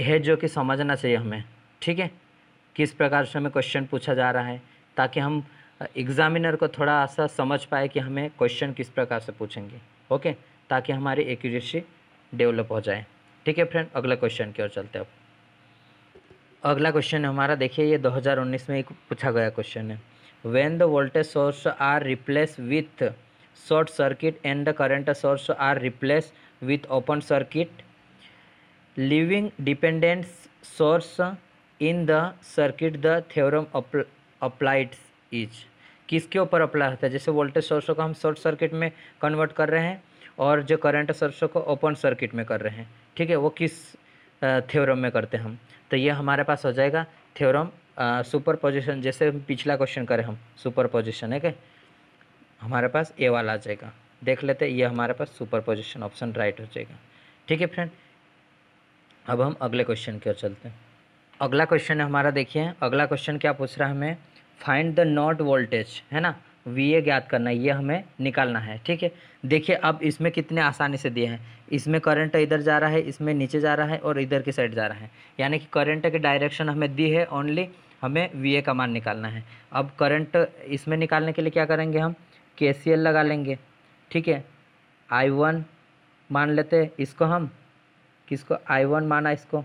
है जो कि समझना चाहिए हमें ठीक है किस प्रकार से हमें क्वेश्चन पूछा जा रहा है ताकि हम एग्ज़ामिनर को थोड़ा सा समझ पाए कि हमें क्वेश्चन किस प्रकार से पूछेंगे ओके ताकि हमारी एक्यूरेसी डेवलप हो जाए ठीक है फ्रेंड अगला क्वेश्चन की ओर चलते अब अगला क्वेश्चन हमारा देखिए ये 2019 में एक पूछा गया क्वेश्चन है when the voltage source are replace with short circuit and the current source are replace with open circuit leaving dependents source in the circuit the theorem applied is किसके ऊपर अप्लाई होता है जैसे वोल्टेज सोर्सों को हम short circuit में convert कर रहे हैं और जो करंट सोर्सों को ओपन सर्किट में कर रहे हैं ठीक है वो किस थ्योरम में करते हैं हम तो ये हमारे पास हो जाएगा थ्योरम सुपर पोजिशन जैसे पिछला क्वेश्चन करें हम सुपर पोजिशन है क्या हमारे पास ए वाला आ जाएगा देख लेते ये हमारे पास सुपर पोजिशन ऑप्शन राइट हो जाएगा ठीक है फ्रेंड अब हम अगले क्वेश्चन की ओर चलते हैं अगला क्वेश्चन है हमारा देखिए अगला क्वेश्चन क्या पूछ रहा है हमें फाइंड द नॉट वोल्टेज है ना वी ए ज्ञात करना ये हमें निकालना है ठीक है देखिए अब इसमें कितने आसानी से दिए हैं इसमें करंट इधर जा रहा है इसमें नीचे जा रहा है और इधर की साइड जा रहा है यानी कि करंट के डायरेक्शन हमें दी है ओनली हमें वी ए का मान निकालना है अब करंट इसमें निकालने के लिए क्या करेंगे हम के सी एल लगा लेंगे ठीक है आई वन मान लेते इसको हम किसको आई वन माना इसको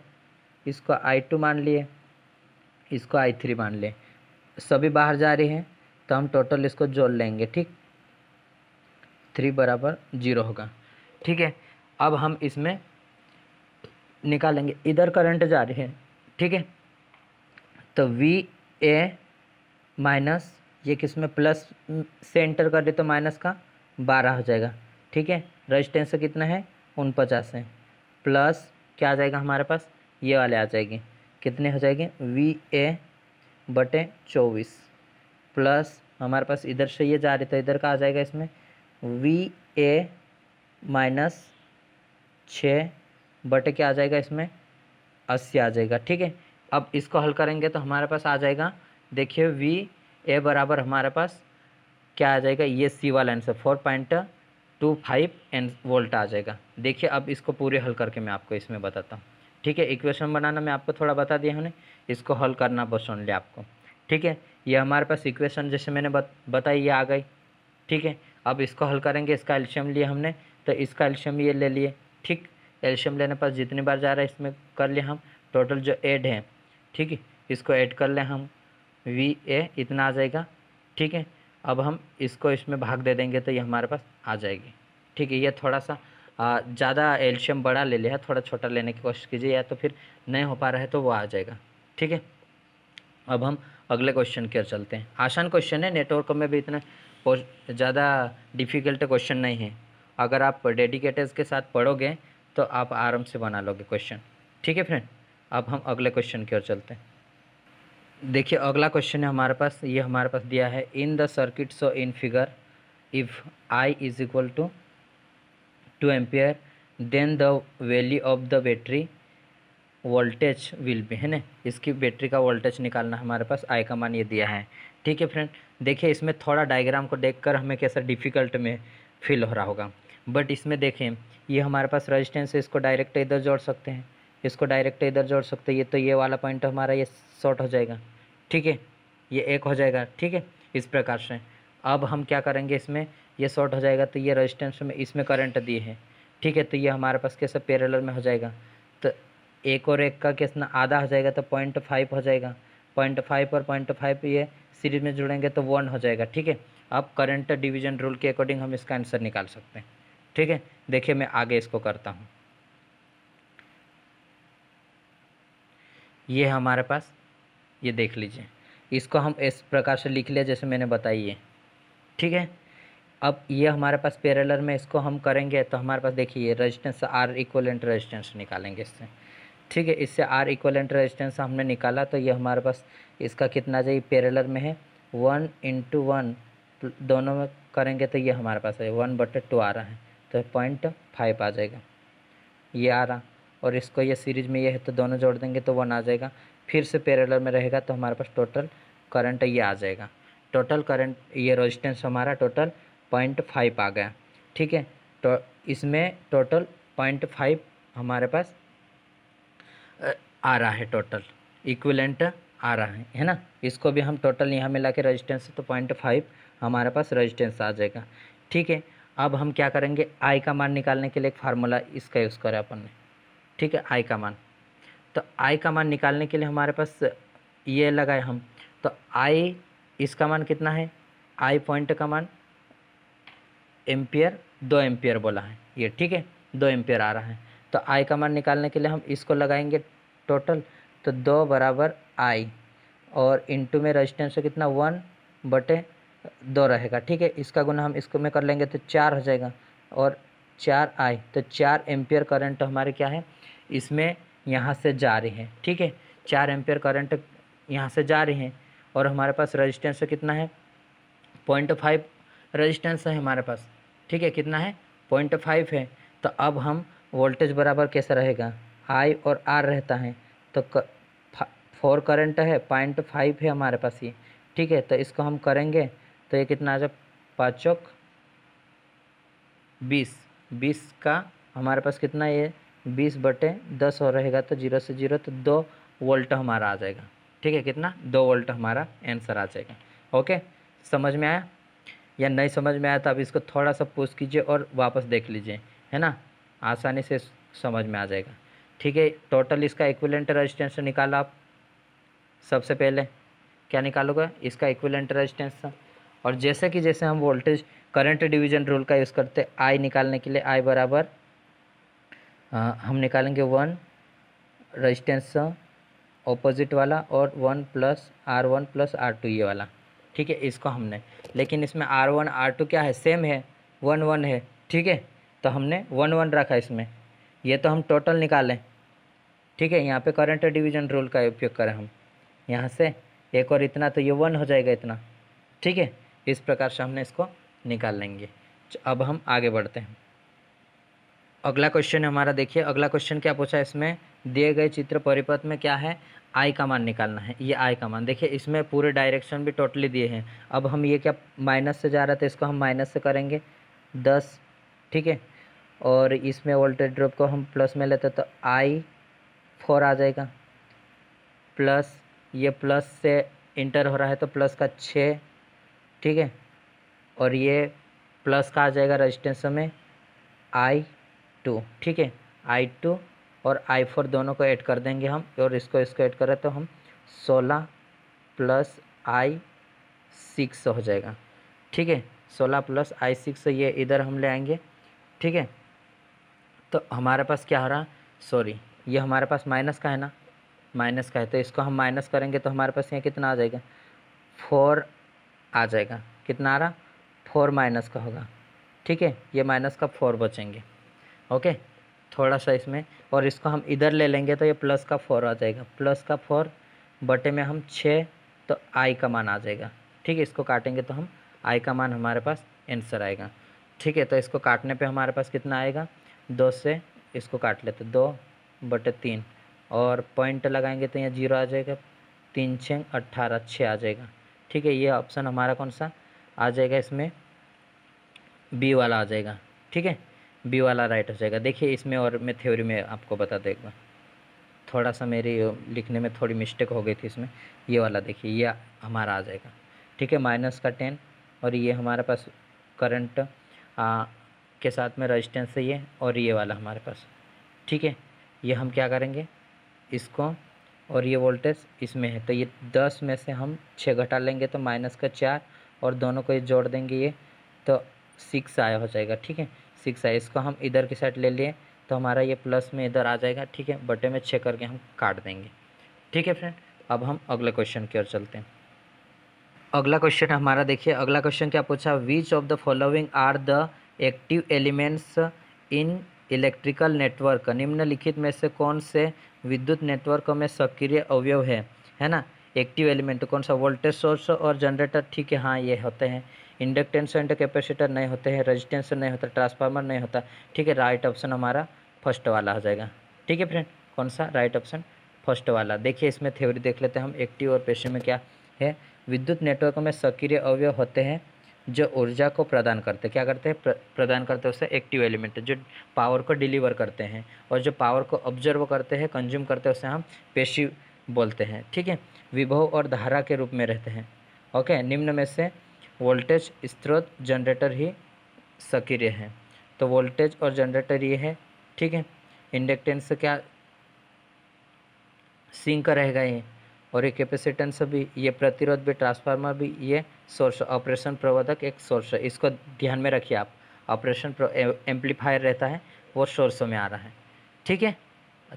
इसको आई टू मान लिए इसको आई थ्री मान लिए सभी बाहर जा रही हैं तो हम टोटल इसको जोड़ लेंगे ठीक थ्री बराबर जीरो होगा ठीक है अब हम इसमें निकालेंगे इधर करंट जा रही है ठीक है तो वी ए माइनस ये किस में प्लस से एंटर कर दे तो माइनस का बारह हो जाएगा ठीक है रजिस्टेंस कितना है उनपचास है प्लस क्या आ जाएगा हमारे पास ये वाले आ जाएंगे कितने हो जाएंगे वी ए बटे चौबीस प्लस हमारे पास इधर से ये जा रही तो इधर का आ जाएगा इसमें वी ए माइनस छ बटे क्या आ जाएगा इसमें अस्सी आ जाएगा ठीक है अब इसको हल करेंगे तो हमारे पास आ जाएगा देखिए वी ए बराबर हमारे पास क्या आ जाएगा ये सी वाला answer four point two five and volt आ जाएगा देखिए अब इसको पूरे हल करके मैं आपको इसमें बताता हूँ ठीक है इक्वेशन बनाना मैं आपको थोड़ा बता दिया हमने इसको हल करना बस ओनली आपको ठीक है ये हमारे पास इक्वेशन जैसे मैंने बत, बताई ये आ गई ठीक है अब इसको हल करेंगे इसका एल्शियम लिया हमने तो इसका एल्शियम ये ले लिए ठीक एल्शियम लेने पर जितनी बार जा रहा है इसमें कर लिया हम टोटल जो एड है ठीक है इसको ऐड कर लें हम वी ए इतना आ जाएगा ठीक है अब हम इसको इसमें भाग दे देंगे तो ये हमारे पास आ जाएगी ठीक है ये थोड़ा सा ज़्यादा एल्शियम बड़ा ले लिया थोड़ा छोटा लेने की कोशिश कीजिए या तो फिर नहीं हो पा रहा है तो वो आ जाएगा ठीक है अब हम अगले क्वेश्चन की ओर चलते हैं आसान क्वेश्चन है नेटवर्क में भी इतना ज़्यादा डिफ़िकल्ट क्वेश्चन नहीं है अगर आप डेडिकेटर्स के साथ पढ़ोगे तो आप आराम से बना लोगे क्वेश्चन ठीक है फ्रेंड अब हम अगले क्वेश्चन की ओर चलते हैं देखिए अगला क्वेश्चन है हमारे पास ये हमारे पास दिया है in the circuit so in figure if I is equal to two ampere then the value of the battery voltage will be है ना इसकी बैटरी का वोल्टेज निकालना हमारे पास आई का मान ये दिया है ठीक है फ्रेंड देखिए इसमें थोड़ा डायग्राम को देखकर हमें कैसा डिफ़िकल्ट में फील हो रहा होगा बट इसमें देखें ये हमारे पास रजिस्टेंस है इसको डायरेक्ट इधर जोड़ सकते हैं इसको डायरेक्ट इधर जोड़ सकते हैं ये तो ये वाला पॉइंट हमारा ये शॉर्ट हो जाएगा ठीक है ये एक हो जाएगा ठीक है इस प्रकार से अब हम क्या करेंगे इसमें ये शॉर्ट हो जाएगा तो ये रजिस्टेंस में इसमें करंट दिए है ठीक है तो ये हमारे पास कैसे पैरेलल में हो जाएगा तो एक और एक का कितना आधा हो जाएगा तो पॉइंट फाइव हो जाएगा पॉइंट फाइव और पॉइंट फाइव ये सीरीज में जुड़ेंगे तो वन हो जाएगा ठीक है अब करंट डिवीजन रूल के अकॉर्डिंग हम इसका आंसर निकाल सकते हैं ठीक है देखिए मैं आगे इसको करता हूँ ये है हमारे पास ये देख लीजिए इसको हम इस प्रकार से लिख लिया जैसे मैंने बताइए ठीक है अब ये हमारे पास पैरेलल में इसको हम करेंगे तो हमारे पास देखिए रेजिस्टेंस आर इक्वलेंट रेजिस्टेंस निकालेंगे इससे ठीक है इससे आर इक्वलेंट रेजिस्टेंस हमने निकाला तो ये हमारे पास इसका कितना चाहिए पैरेलल में है वन इंटू वन दोनों में करेंगे तो ये हमारे पास है वन बटे टू आ रहा है तो पॉइंट फाइव आ जाएगा ये आ रहा और इसको ये सीरीज में ये है तो दोनों जोड़ देंगे तो वन आ जाएगा फिर से पैरेलल में रहेगा तो हमारे पास टोटल करंट ये आ जाएगा टोटल करंट ये रेजिस्टेंस हमारा टोटल पॉइंट फाइव आ गया ठीक है तो इसमें टोटल पॉइंट फाइव हमारे पास आ रहा है टोटल इक्विलेंट आ रहा है है ना इसको भी हम टोटल यहाँ मिला के रजिस्टेंस तो पॉइंट फाइव हमारे पास रजिस्टेंस आ जाएगा ठीक है अब हम क्या करेंगे आई का मान निकालने के लिए एक फार्मूला इसका यूज़ करें अपन ने ठीक है आई का मान तो आई का मान निकालने के लिए हमारे पास ये लगाए हम तो आई इसका मान कितना है आई पॉइंट का मान एम्पियर दो एम्पियर बोला है ये ठीक है दो एम्पियर आ रहा है तो आई का मान निकालने के लिए हम इसको लगाएंगे टोटल तो दो बराबर आई और इंटू में रजिस्टेंस कितना वन बटे दो रहेगा ठीक है इसका गुना हम इसको में कर लेंगे तो चार हो जाएगा और चार आई तो चार एम्पियर करंट हमारे क्या है इसमें यहाँ से जा रहे हैं ठीक है चार एम्पेयर करंट यहाँ से जा रहे हैं और हमारे पास रजिस्टेंस कितना है पॉइंट फाइव रजिस्टेंस है हमारे पास ठीक है कितना है पॉइंट फाइव है तो अब हम वोल्टेज बराबर कैसा रहेगा आई और आर रहता है तो फोर करंट है पॉइंट फाइव है हमारे पास ये ठीक है तो इसको हम करेंगे तो ये कितना आ जाए पाँचों बीस बीस का हमारे पास कितना ये बीस बटे दस और रहेगा तो जीरो से जीरो तो दो वोल्ट हमारा आ जाएगा ठीक है कितना दो वोल्ट हमारा आंसर आ जाएगा ओके समझ में आया या नहीं समझ में आया तो आप इसको थोड़ा सा पोस्ट कीजिए और वापस देख लीजिए है ना आसानी से समझ में आ जाएगा ठीक है टोटल इसका इक्विलेंट रजिस्टेंस निकालो आप सबसे पहले क्या निकालोगे इसका इक्विलेंट रजिस्टेंस और जैसे कि जैसे हम वोल्टेज करंट डिवीजन रूल का यूज़ करते आई निकालने के लिए आई बराबर हाँ, हम निकालेंगे वन रजिस्टेंस ऑपोजिट वाला और one plus R one plus R two ये वाला ठीक है इसको हमने लेकिन इसमें आर वन आर टू क्या है सेम है वन वन है ठीक है तो हमने वन वन रखा इसमें ये तो हम टोटल निकालें ठीक है यहाँ पे करंट डिवीजन रूल का उपयोग करें हम यहाँ से एक और इतना तो ये वन हो जाएगा इतना ठीक है इस प्रकार से हमने इसको निकाल लेंगे अब हम आगे बढ़ते हैं अगला क्वेश्चन हमारा देखिए अगला क्वेश्चन क्या पूछा इसमें दिए गए चित्र परिपथ में क्या है आई का मान निकालना है ये आई का मान देखिए इसमें पूरे डायरेक्शन भी टोटली दिए हैं अब हम ये क्या माइनस से जा रहा था इसको हम माइनस से करेंगे दस ठीक है और इसमें वोल्टेज ड्रॉप को हम प्लस में लेते तो आई फोर आ जाएगा प्लस ये प्लस से इंटर हो रहा है तो प्लस का छः ठीक है और ये प्लस का आ जाएगा रजिस्टेंस में आई टू ठीक है आई टू और आई फोर दोनों को ऐड कर देंगे हम और इसको इसको ऐड करें तो हम सोलह प्लस आई सिक्स हो जाएगा ठीक है सोलह प्लस आई सिक्स ये इधर हम ले आएंगे ठीक है तो हमारे पास क्या हो रहा सॉरी ये हमारे पास माइनस का है ना माइनस का है तो इसको हम माइनस करेंगे तो हमारे पास यहाँ कितना आ जाएगा फोर आ जाएगा कितना आ रहा फोर माइनस का होगा ठीक है ये माइनस का फोर बचेंगे ओके थोड़ा सा इसमें और इसको हम इधर ले लेंगे तो ये प्लस का फोर आ जाएगा प्लस का फोर बटे में हम छः तो आई का मान आ जाएगा ठीक है इसको काटेंगे तो हम आई का मान हमारे पास आंसर आएगा ठीक है तो इसको काटने पे हमारे पास कितना आएगा दो से इसको काट लेते दो बटे तीन और पॉइंट लगाएंगे तो यहाँ जीरो आ जाएगा तीन छः अट्ठारह छः आ जाएगा ठीक है ये ऑप्शन हमारा कौन सा आ जाएगा इसमें बी वाला आ जाएगा ठीक है बी वाला राइट हो जाएगा देखिए इसमें और मैं थ्योरी में आपको बता देगा थोड़ा सा मेरी लिखने में थोड़ी मिस्टेक हो गई थी इसमें ये वाला देखिए ये हमारा आ जाएगा ठीक है माइनस का टेन और ये हमारे पास करंट के साथ में रजिस्टेंस है ये और ये वाला हमारे पास ठीक है ये हम क्या करेंगे इसको और ये वोल्टेज इसमें है तो ये दस में से हम छः घटा लेंगे तो माइनस का चार और दोनों को ये जोड़ देंगे ये तो सिक्स आया हो जाएगा ठीक है सिक्स है इसको हम इधर की साइड ले लिए तो हमारा ये प्लस में इधर आ जाएगा ठीक है बटे में छः करके हम काट देंगे ठीक है फ्रेंड अब हम अगले क्वेश्चन की ओर चलते हैं अगला क्वेश्चन हमारा देखिए अगला क्वेश्चन क्या पूछा which of the following are the active elements in electrical network निम्नलिखित में से कौन से विद्युत नेटवर्क में सक्रिय अवयव है है ना एक्टिव एलिमेंट कौन सा वोल्टेज सोर्स और जनरेटर ठीक है हाँ ये होते हैं इंडक्टेंस एंड कैपेसिटर नहीं होते हैं रजिस्टेंस नहीं होता ट्रांसफार्मर नहीं होता ठीक है राइट ऑप्शन हमारा फर्स्ट वाला हो जाएगा ठीक है फ्रेंड कौन सा राइट ऑप्शन फर्स्ट वाला देखिए इसमें थ्योरी देख लेते हैं हम एक्टिव और पेशे में क्या है विद्युत नेटवर्क में सक्रिय अवयव होते हैं जो ऊर्जा को प्रदान करते क्या करते हैं प्रदान करते हैं उससे एक्टिव एलिमेंट जो पावर को डिलीवर करते हैं और जो पावर को ऑब्जर्व करते हैं कंज्यूम करते हैं उसे हम पेशी बोलते हैं ठीक है विभव और धारा के रूप में रहते हैं ओके निम्न में से वोल्टेज स्त्रोत जनरेटर ही सक्रिय है तो वोल्टेज और जनरेटर ये है ठीक है इंडक्टेंस क्या सिंक रहेगा ये और ये कैपेसिटेंस भी ये प्रतिरोध भी ट्रांसफार्मर भी ये सोर्स ऑपरेशन प्रवर्धक एक सोर्स है इसको ध्यान में रखिए आप ऑपरेशन एम्पलीफायर रहता है वो सोर्सों में आ रहा है ठीक है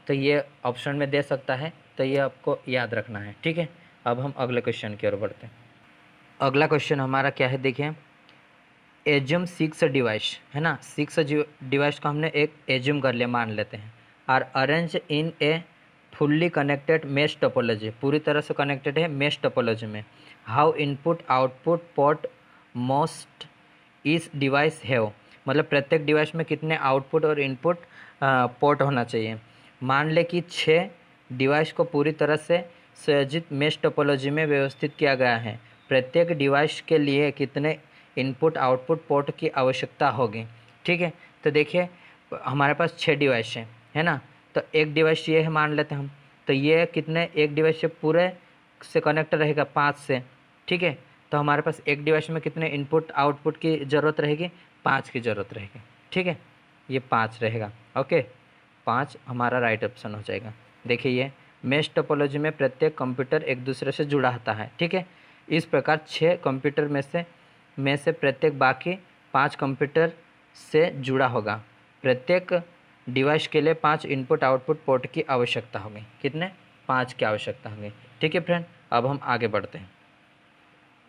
तो ये ऑप्शन में दे सकता है तो ये आपको याद रखना है ठीक है अब हम अगले क्वेश्चन की ओर बढ़ते हैं अगला क्वेश्चन हमारा क्या है देखें एज्यूम सिक्स डिवाइस है ना सिक्स डिवाइस को हमने एक एज्यूम कर लिया मान लेते हैं are arrange in a fully connected mesh topology पूरी तरह से कनेक्टेड है मेस टोपोलॉजी में how input output port most is device have मतलब प्रत्येक डिवाइस में कितने आउटपुट और इनपुट पोर्ट होना चाहिए मान ले कि छः डिवाइस को पूरी तरह से सुयोजित मेस टोपोलॉजी में व्यवस्थित किया गया है प्रत्येक डिवाइस के लिए कितने इनपुट आउटपुट पोर्ट की आवश्यकता होगी ठीक है तो देखिए हमारे पास छः डिवाइस हैं है ना तो एक डिवाइस ये है मान लेते हैं हम तो ये कितने एक डिवाइस से पूरे से कनेक्ट रहेगा पाँच से ठीक है तो हमारे पास एक डिवाइस में कितने इनपुट आउटपुट की ज़रूरत रहेगी पाँच की ज़रूरत रहेगी ठीक है ये पाँच रहेगा ओके पाँच हमारा राइट ऑप्शन हो जाएगा देखिए ये मेस्ट टोपोलॉजी में प्रत्येक कंप्यूटर एक दूसरे से जुड़ा होता है ठीक है इस प्रकार छः कंप्यूटर में से में से प्रत्येक बाकी पाँच कंप्यूटर से जुड़ा होगा प्रत्येक डिवाइस के लिए पाँच इनपुट आउटपुट पोर्ट की आवश्यकता होगी कितने पाँच की आवश्यकता होगी ठीक है फ्रेंड अब हम आगे बढ़ते हैं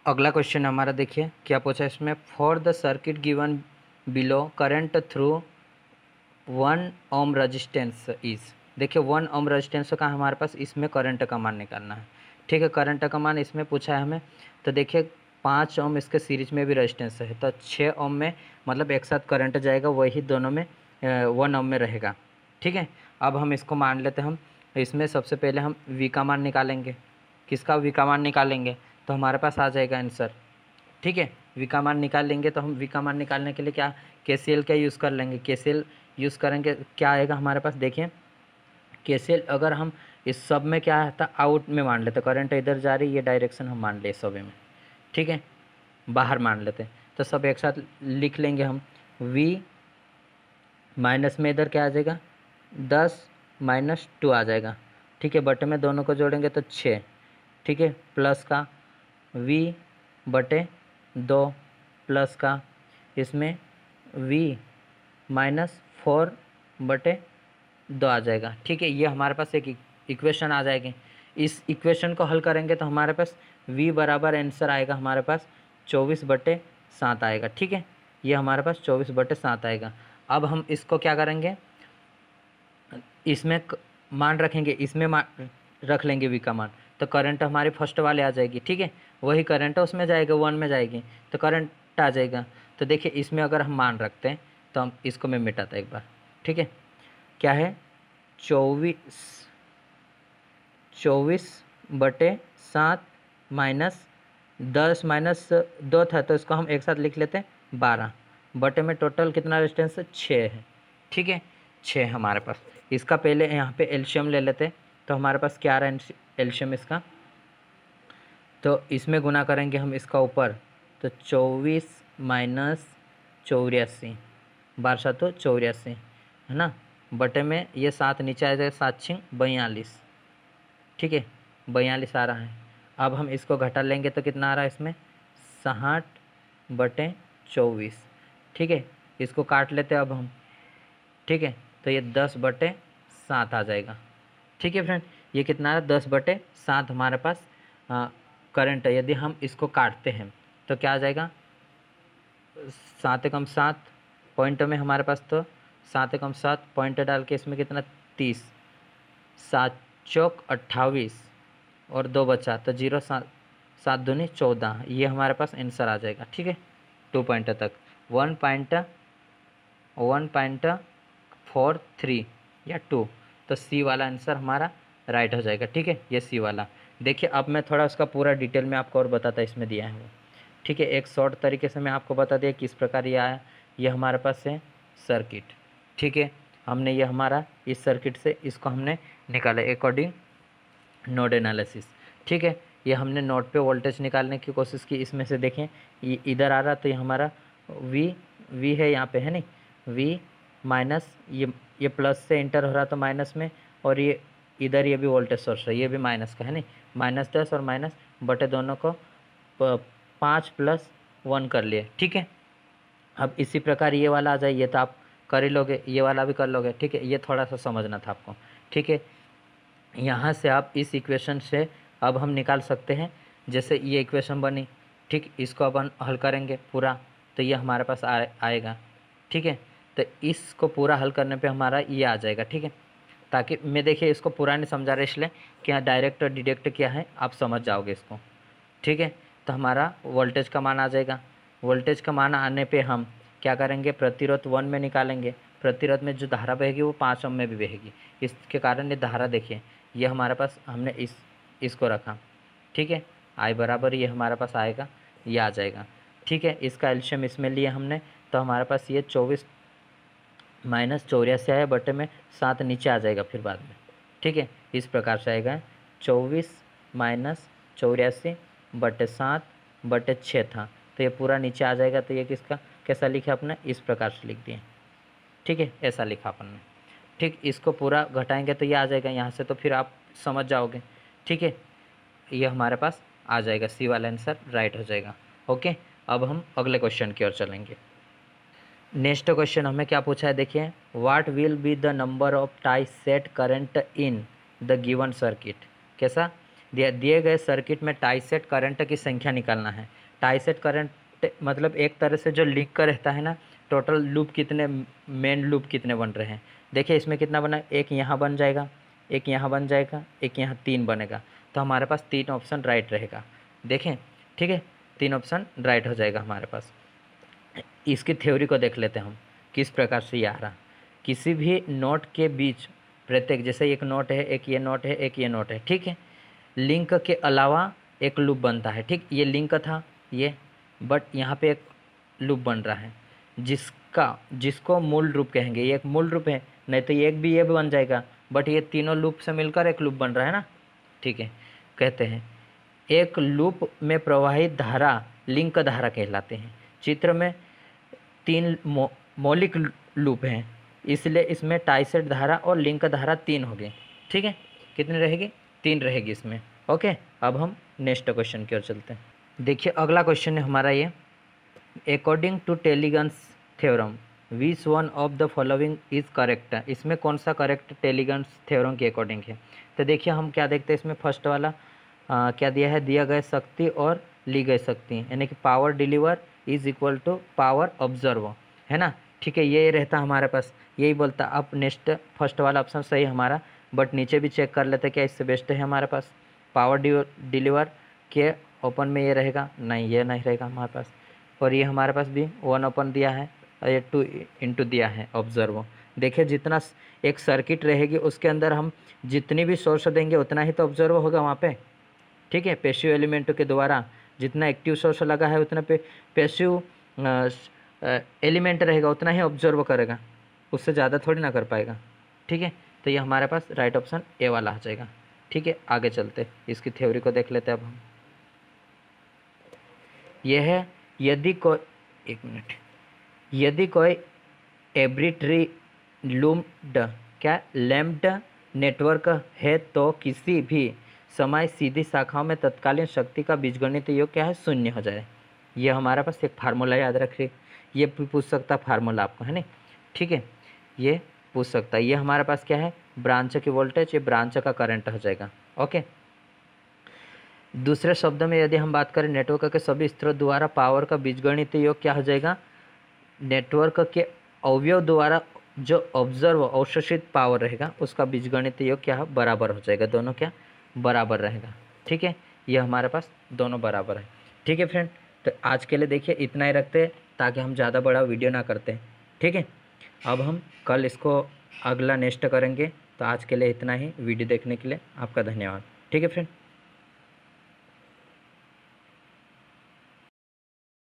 अगला क्वेश्चन हमारा देखिए क्या पूछा इसमें for the circuit given below current through one ohm resistance is देखिए वन ओम रजिस्टेंस का हमारे पास इसमें करंट का मान निकालना है ठीक है करंट का मान इसमें पूछा है हमें तो देखिए पाँच ओम इसके सीरीज में भी रेजिस्टेंस है तो छः ओम में मतलब एक साथ करंट जाएगा वही दोनों में वन ओम में रहेगा ठीक है अब हम इसको मान लेते हम इसमें सबसे पहले हम वी का मान निकालेंगे किसका वी का मान निकालेंगे तो हमारे पास आ जाएगा आंसर ठीक है वी का मान निकाल लेंगे तो हम वी का मान निकालने के लिए क्या के सी एल का यूज़ कर लेंगे के सी एल यूज़ करेंगे क्या आएगा हमारे पास देखिए के सी एल अगर हम इस सब में क्या था आउट में मान लेते करंट इधर जा रही ये डायरेक्शन हम मान लें सब में ठीक है बाहर मान लेते तो सब एक साथ लिख लेंगे हम वी माइनस में इधर क्या आ जाएगा दस माइनस टू आ जाएगा ठीक है बटे में दोनों को जोड़ेंगे तो छः ठीक है प्लस का वी बटे दो प्लस का इसमें वी माइनस फोर बटे दो आ जाएगा ठीक है ये हमारे पास एक इक्वेशन आ जाएगी इस इक्वेशन को हल करेंगे तो हमारे पास v बराबर आंसर आएगा हमारे पास चौबीस बटे सात आएगा ठीक है ये हमारे पास चौबीस बटे सात आएगा अब हम इसको क्या करेंगे इसमें मान रखेंगे इसमें मान रख लेंगे वी का मान तो करंट हमारी फर्स्ट वाले आ जाएगी ठीक है वही करंट उसमें जाएगा वन में जाएगी तो करंट आ जाएगा तो देखिए इसमें अगर हम मान रखते हैं तो हम इसको मैं मिटाता एक बार ठीक है क्या है चौबीस चौबीस बटे सात माइनस दस माइनस दो था तो इसको हम एक साथ लिख लेते हैं बारह बटे में टोटल कितना रेजिस्टेंस है छः है ठीक है छः हमारे पास इसका पहले यहाँ पे एल्शियम ले लेते तो हमारे पास क्या रहा है एल्शियम इसका तो इसमें गुना करेंगे हम इसका ऊपर तो चौबीस माइनस चौरासी बारह तो चौरासी है ना बटे में ये सात नीचे आ जाएगा सात छिंग बयालीस ठीक है बयालीस आ रहा है अब हम इसको घटा लेंगे तो कितना आ रहा है इसमें साठ बटे चौबीस ठीक है इसको काट लेते अब हम ठीक है तो ये दस बटे सात आ जाएगा ठीक है फ्रेंड ये कितना आ रहा है दस बटे सात हमारे पास करंट है यदि हम इसको काटते हैं तो क्या आ जाएगा सात एकम सात पॉइंट में हमारे पास तो सात एकम सात पॉइंट डाल के इसमें कितना तीस सात चौक अट्ठावीस और दो बचा तो जीरो सात सात दूनी चौदह ये हमारे पास आंसर आ जाएगा ठीक है टू पॉइंट तक one point one point four three या टू तो सी वाला आंसर हमारा राइट हो जाएगा ठीक है ये सी वाला देखिए अब मैं थोड़ा उसका पूरा डिटेल में आपको और बताता इसमें दिया है ठीक है एक शॉर्ट तरीके से मैं आपको बता दिया किस प्रकार ये आया ये हमारे पास है सर्किट ठीक है हमने ये हमारा इस सर्किट से इसको हमने निकाला अकॉर्डिंग नोड एनालिसिस ठीक है ये हमने नोड पे वोल्टेज निकालने की कोशिश की इसमें से देखें ये इधर आ रहा तो ये हमारा वी वी है यहाँ पे है नहीं वी माइनस ये ये प्लस से इंटर हो रहा तो माइनस में और ये इधर ये भी वोल्टेज सोर्स है ये भी माइनस का है नहीं माइनस दस और माइनस बटे दोनों को पाँच प्लस वन कर लिए ठीक है अब इसी प्रकार ये वाला आ जाए ये तो आप कर ही लोगे ये वाला भी कर लोगे ठीक है ये थोड़ा सा समझना था आपको ठीक है यहाँ से आप इस इक्वेशन से अब हम निकाल सकते हैं जैसे ये इक्वेशन बनी ठीक इसको अपन हल करेंगे पूरा तो ये हमारे पास आ, आएगा ठीक है तो इसको पूरा हल करने पे हमारा ये आ जाएगा ठीक है ताकि मैं देखिए इसको पूरा नहीं समझा रहा इसलिए कि यहाँ डायरेक्ट और डिडेक्ट क्या है आप समझ जाओगे इसको ठीक है तो हमारा वोल्टेज का मान आ जाएगा वोल्टेज का मान आने पे हम क्या करेंगे प्रतिरोध वन में निकालेंगे प्रतिरोध में जो धारा बहेगी वो पाँच ओम में भी बहेगी इसके कारण ये धारा देखिए ये हमारे पास हमने इस इसको रखा ठीक है आई बराबर ये हमारे पास आएगा ये आ जाएगा ठीक है इसका एल्शियम इसमें लिया हमने तो हमारे पास ये चौबीस माइनस चौरासी आया बटे में सात नीचे आ जाएगा फिर बाद में ठीक है इस प्रकार से आएगा चौबीस माइनस चौरासी बटे सात बटे छः था तो ये पूरा नीचे आ जाएगा तो ये किसका कैसा लिखा आपने इस प्रकार से लिख दिए ठीक है ऐसा लिखा अपन ने ठीक इसको पूरा घटाएंगे तो ये आ जाएगा यहाँ से तो फिर आप समझ जाओगे ठीक है ये हमारे पास आ जाएगा सी वाला आंसर राइट हो जाएगा ओके अब हम अगले क्वेश्चन की ओर चलेंगे नेक्स्ट क्वेश्चन हमें क्या पूछा है देखिए what will be the number of tie set current in the given circuit कैसा दिए गए सर्किट में टाई सेट करंट की संख्या निकालना है टाई सेट करंट मतलब एक तरह से जो लिंक का रहता है ना टोटल लूप कितने मेन लूप कितने बन रहे हैं देखिए इसमें कितना बना एक यहाँ बन जाएगा एक यहाँ बन जाएगा एक यहाँ तीन बनेगा तो हमारे पास तीन ऑप्शन राइट रहेगा देखें ठीक है तीन ऑप्शन राइट हो जाएगा हमारे पास इसकी थ्योरी को देख लेते हैं हम किस प्रकार से ये आ रहा किसी भी नोट के बीच प्रत्येक जैसे एक नोट है एक ये नोट है एक ये नोट है ठीक है लिंक के अलावा एक लूप बनता है ठीक ये लिंक था ये बट यहाँ पे एक लूप बन रहा है जिसका जिसको मूल रूप कहेंगे ये एक मूल रूप है नहीं तो ये एक भी ये भी बन जाएगा बट ये तीनों लूप से मिलकर एक लूप बन रहा है ना ठीक है कहते हैं एक लूप में प्रवाहित धारा लिंक धारा कहलाते हैं चित्र में तीन मौलिक लूप हैं इसलिए इसमें टाइसेट धारा और लिंक धारा तीन हो गए ठीक है कितनी रहेगी तीन रहेगी इसमें ओके अब हम नेक्स्ट क्वेश्चन की ओर चलते हैं देखिए अगला क्वेश्चन है हमारा ये according to Tellegen's theorem which one of the following is correct इसमें कौन सा करेक्ट टेलीगन्स थ्योरम के अकॉर्डिंग है तो देखिए हम क्या देखते हैं इसमें फर्स्ट वाला आ, क्या दिया है दिया गया शक्ति और ली गई शक्ति यानी कि power deliver is equal to power absorb है ना ठीक है ये रहता हमारे पास यही बोलता अब नेक्स्ट फर्स्ट वाला ऑप्शन सही हमारा बट नीचे भी चेक कर लेते क्या इससे बेस्ट है हमारे पास पावर डिलीवर के ओपन में ये रहेगा नहीं ये नहीं रहेगा हमारे पास और ये हमारे पास भी वन अपन दिया है और ये टू इंटू दिया है ऑब्जर्व देखिए जितना एक सर्किट रहेगी उसके अंदर हम जितनी भी सोर्स देंगे उतना ही तो ऑब्जर्व होगा वहाँ पे ठीक है पेशिव एलिमेंट के द्वारा जितना एक्टिव सोर्स लगा है उतना पे पेशिव एलिमेंट रहेगा उतना ही ऑब्जर्व करेगा उससे ज़्यादा थोड़ी ना कर पाएगा ठीक है तो ये हमारे पास राइट ऑप्शन ए वाला आ जाएगा ठीक है आगे चलते इसकी थ्योरी को देख लेते हैं अब हम यह है यदि कोई एक मिनट यदि कोई एब्रिट्री लूम्ड क्या लैम्ड नेटवर्क है तो किसी भी समय सीधी शाखाओं में तत्कालीन शक्ति का बीजगणित योग क्या है शून्य हो जाए ये हमारे पास एक फार्मूला याद रखिए ये पूछ सकता है फार्मूला आपको है ना ठीक है ये पूछ सकता है ये हमारे पास क्या है ब्रांच की वोल्टेज ये ब्रांच का करंट हो जाएगा ओके दूसरे शब्द में यदि हम बात करें नेटवर्क के सभी स्त्रोत द्वारा पावर का बीजगणित योग क्या हो जाएगा नेटवर्क के अवयव द्वारा जो ऑब्जर्व अवशोषित पावर रहेगा उसका बीजगणित योग क्या बराबर हो जाएगा दोनों क्या बराबर रहेगा ठीक है ये हमारे पास दोनों बराबर है ठीक है फ्रेंड तो आज के लिए देखिए इतना ही रखते हैं ताकि हम ज़्यादा बड़ा वीडियो ना करते ठीक है अब हम कल इसको अगला नेक्स्ट करेंगे तो आज के लिए इतना ही वीडियो देखने के लिए आपका धन्यवाद ठीक है फ्रेंड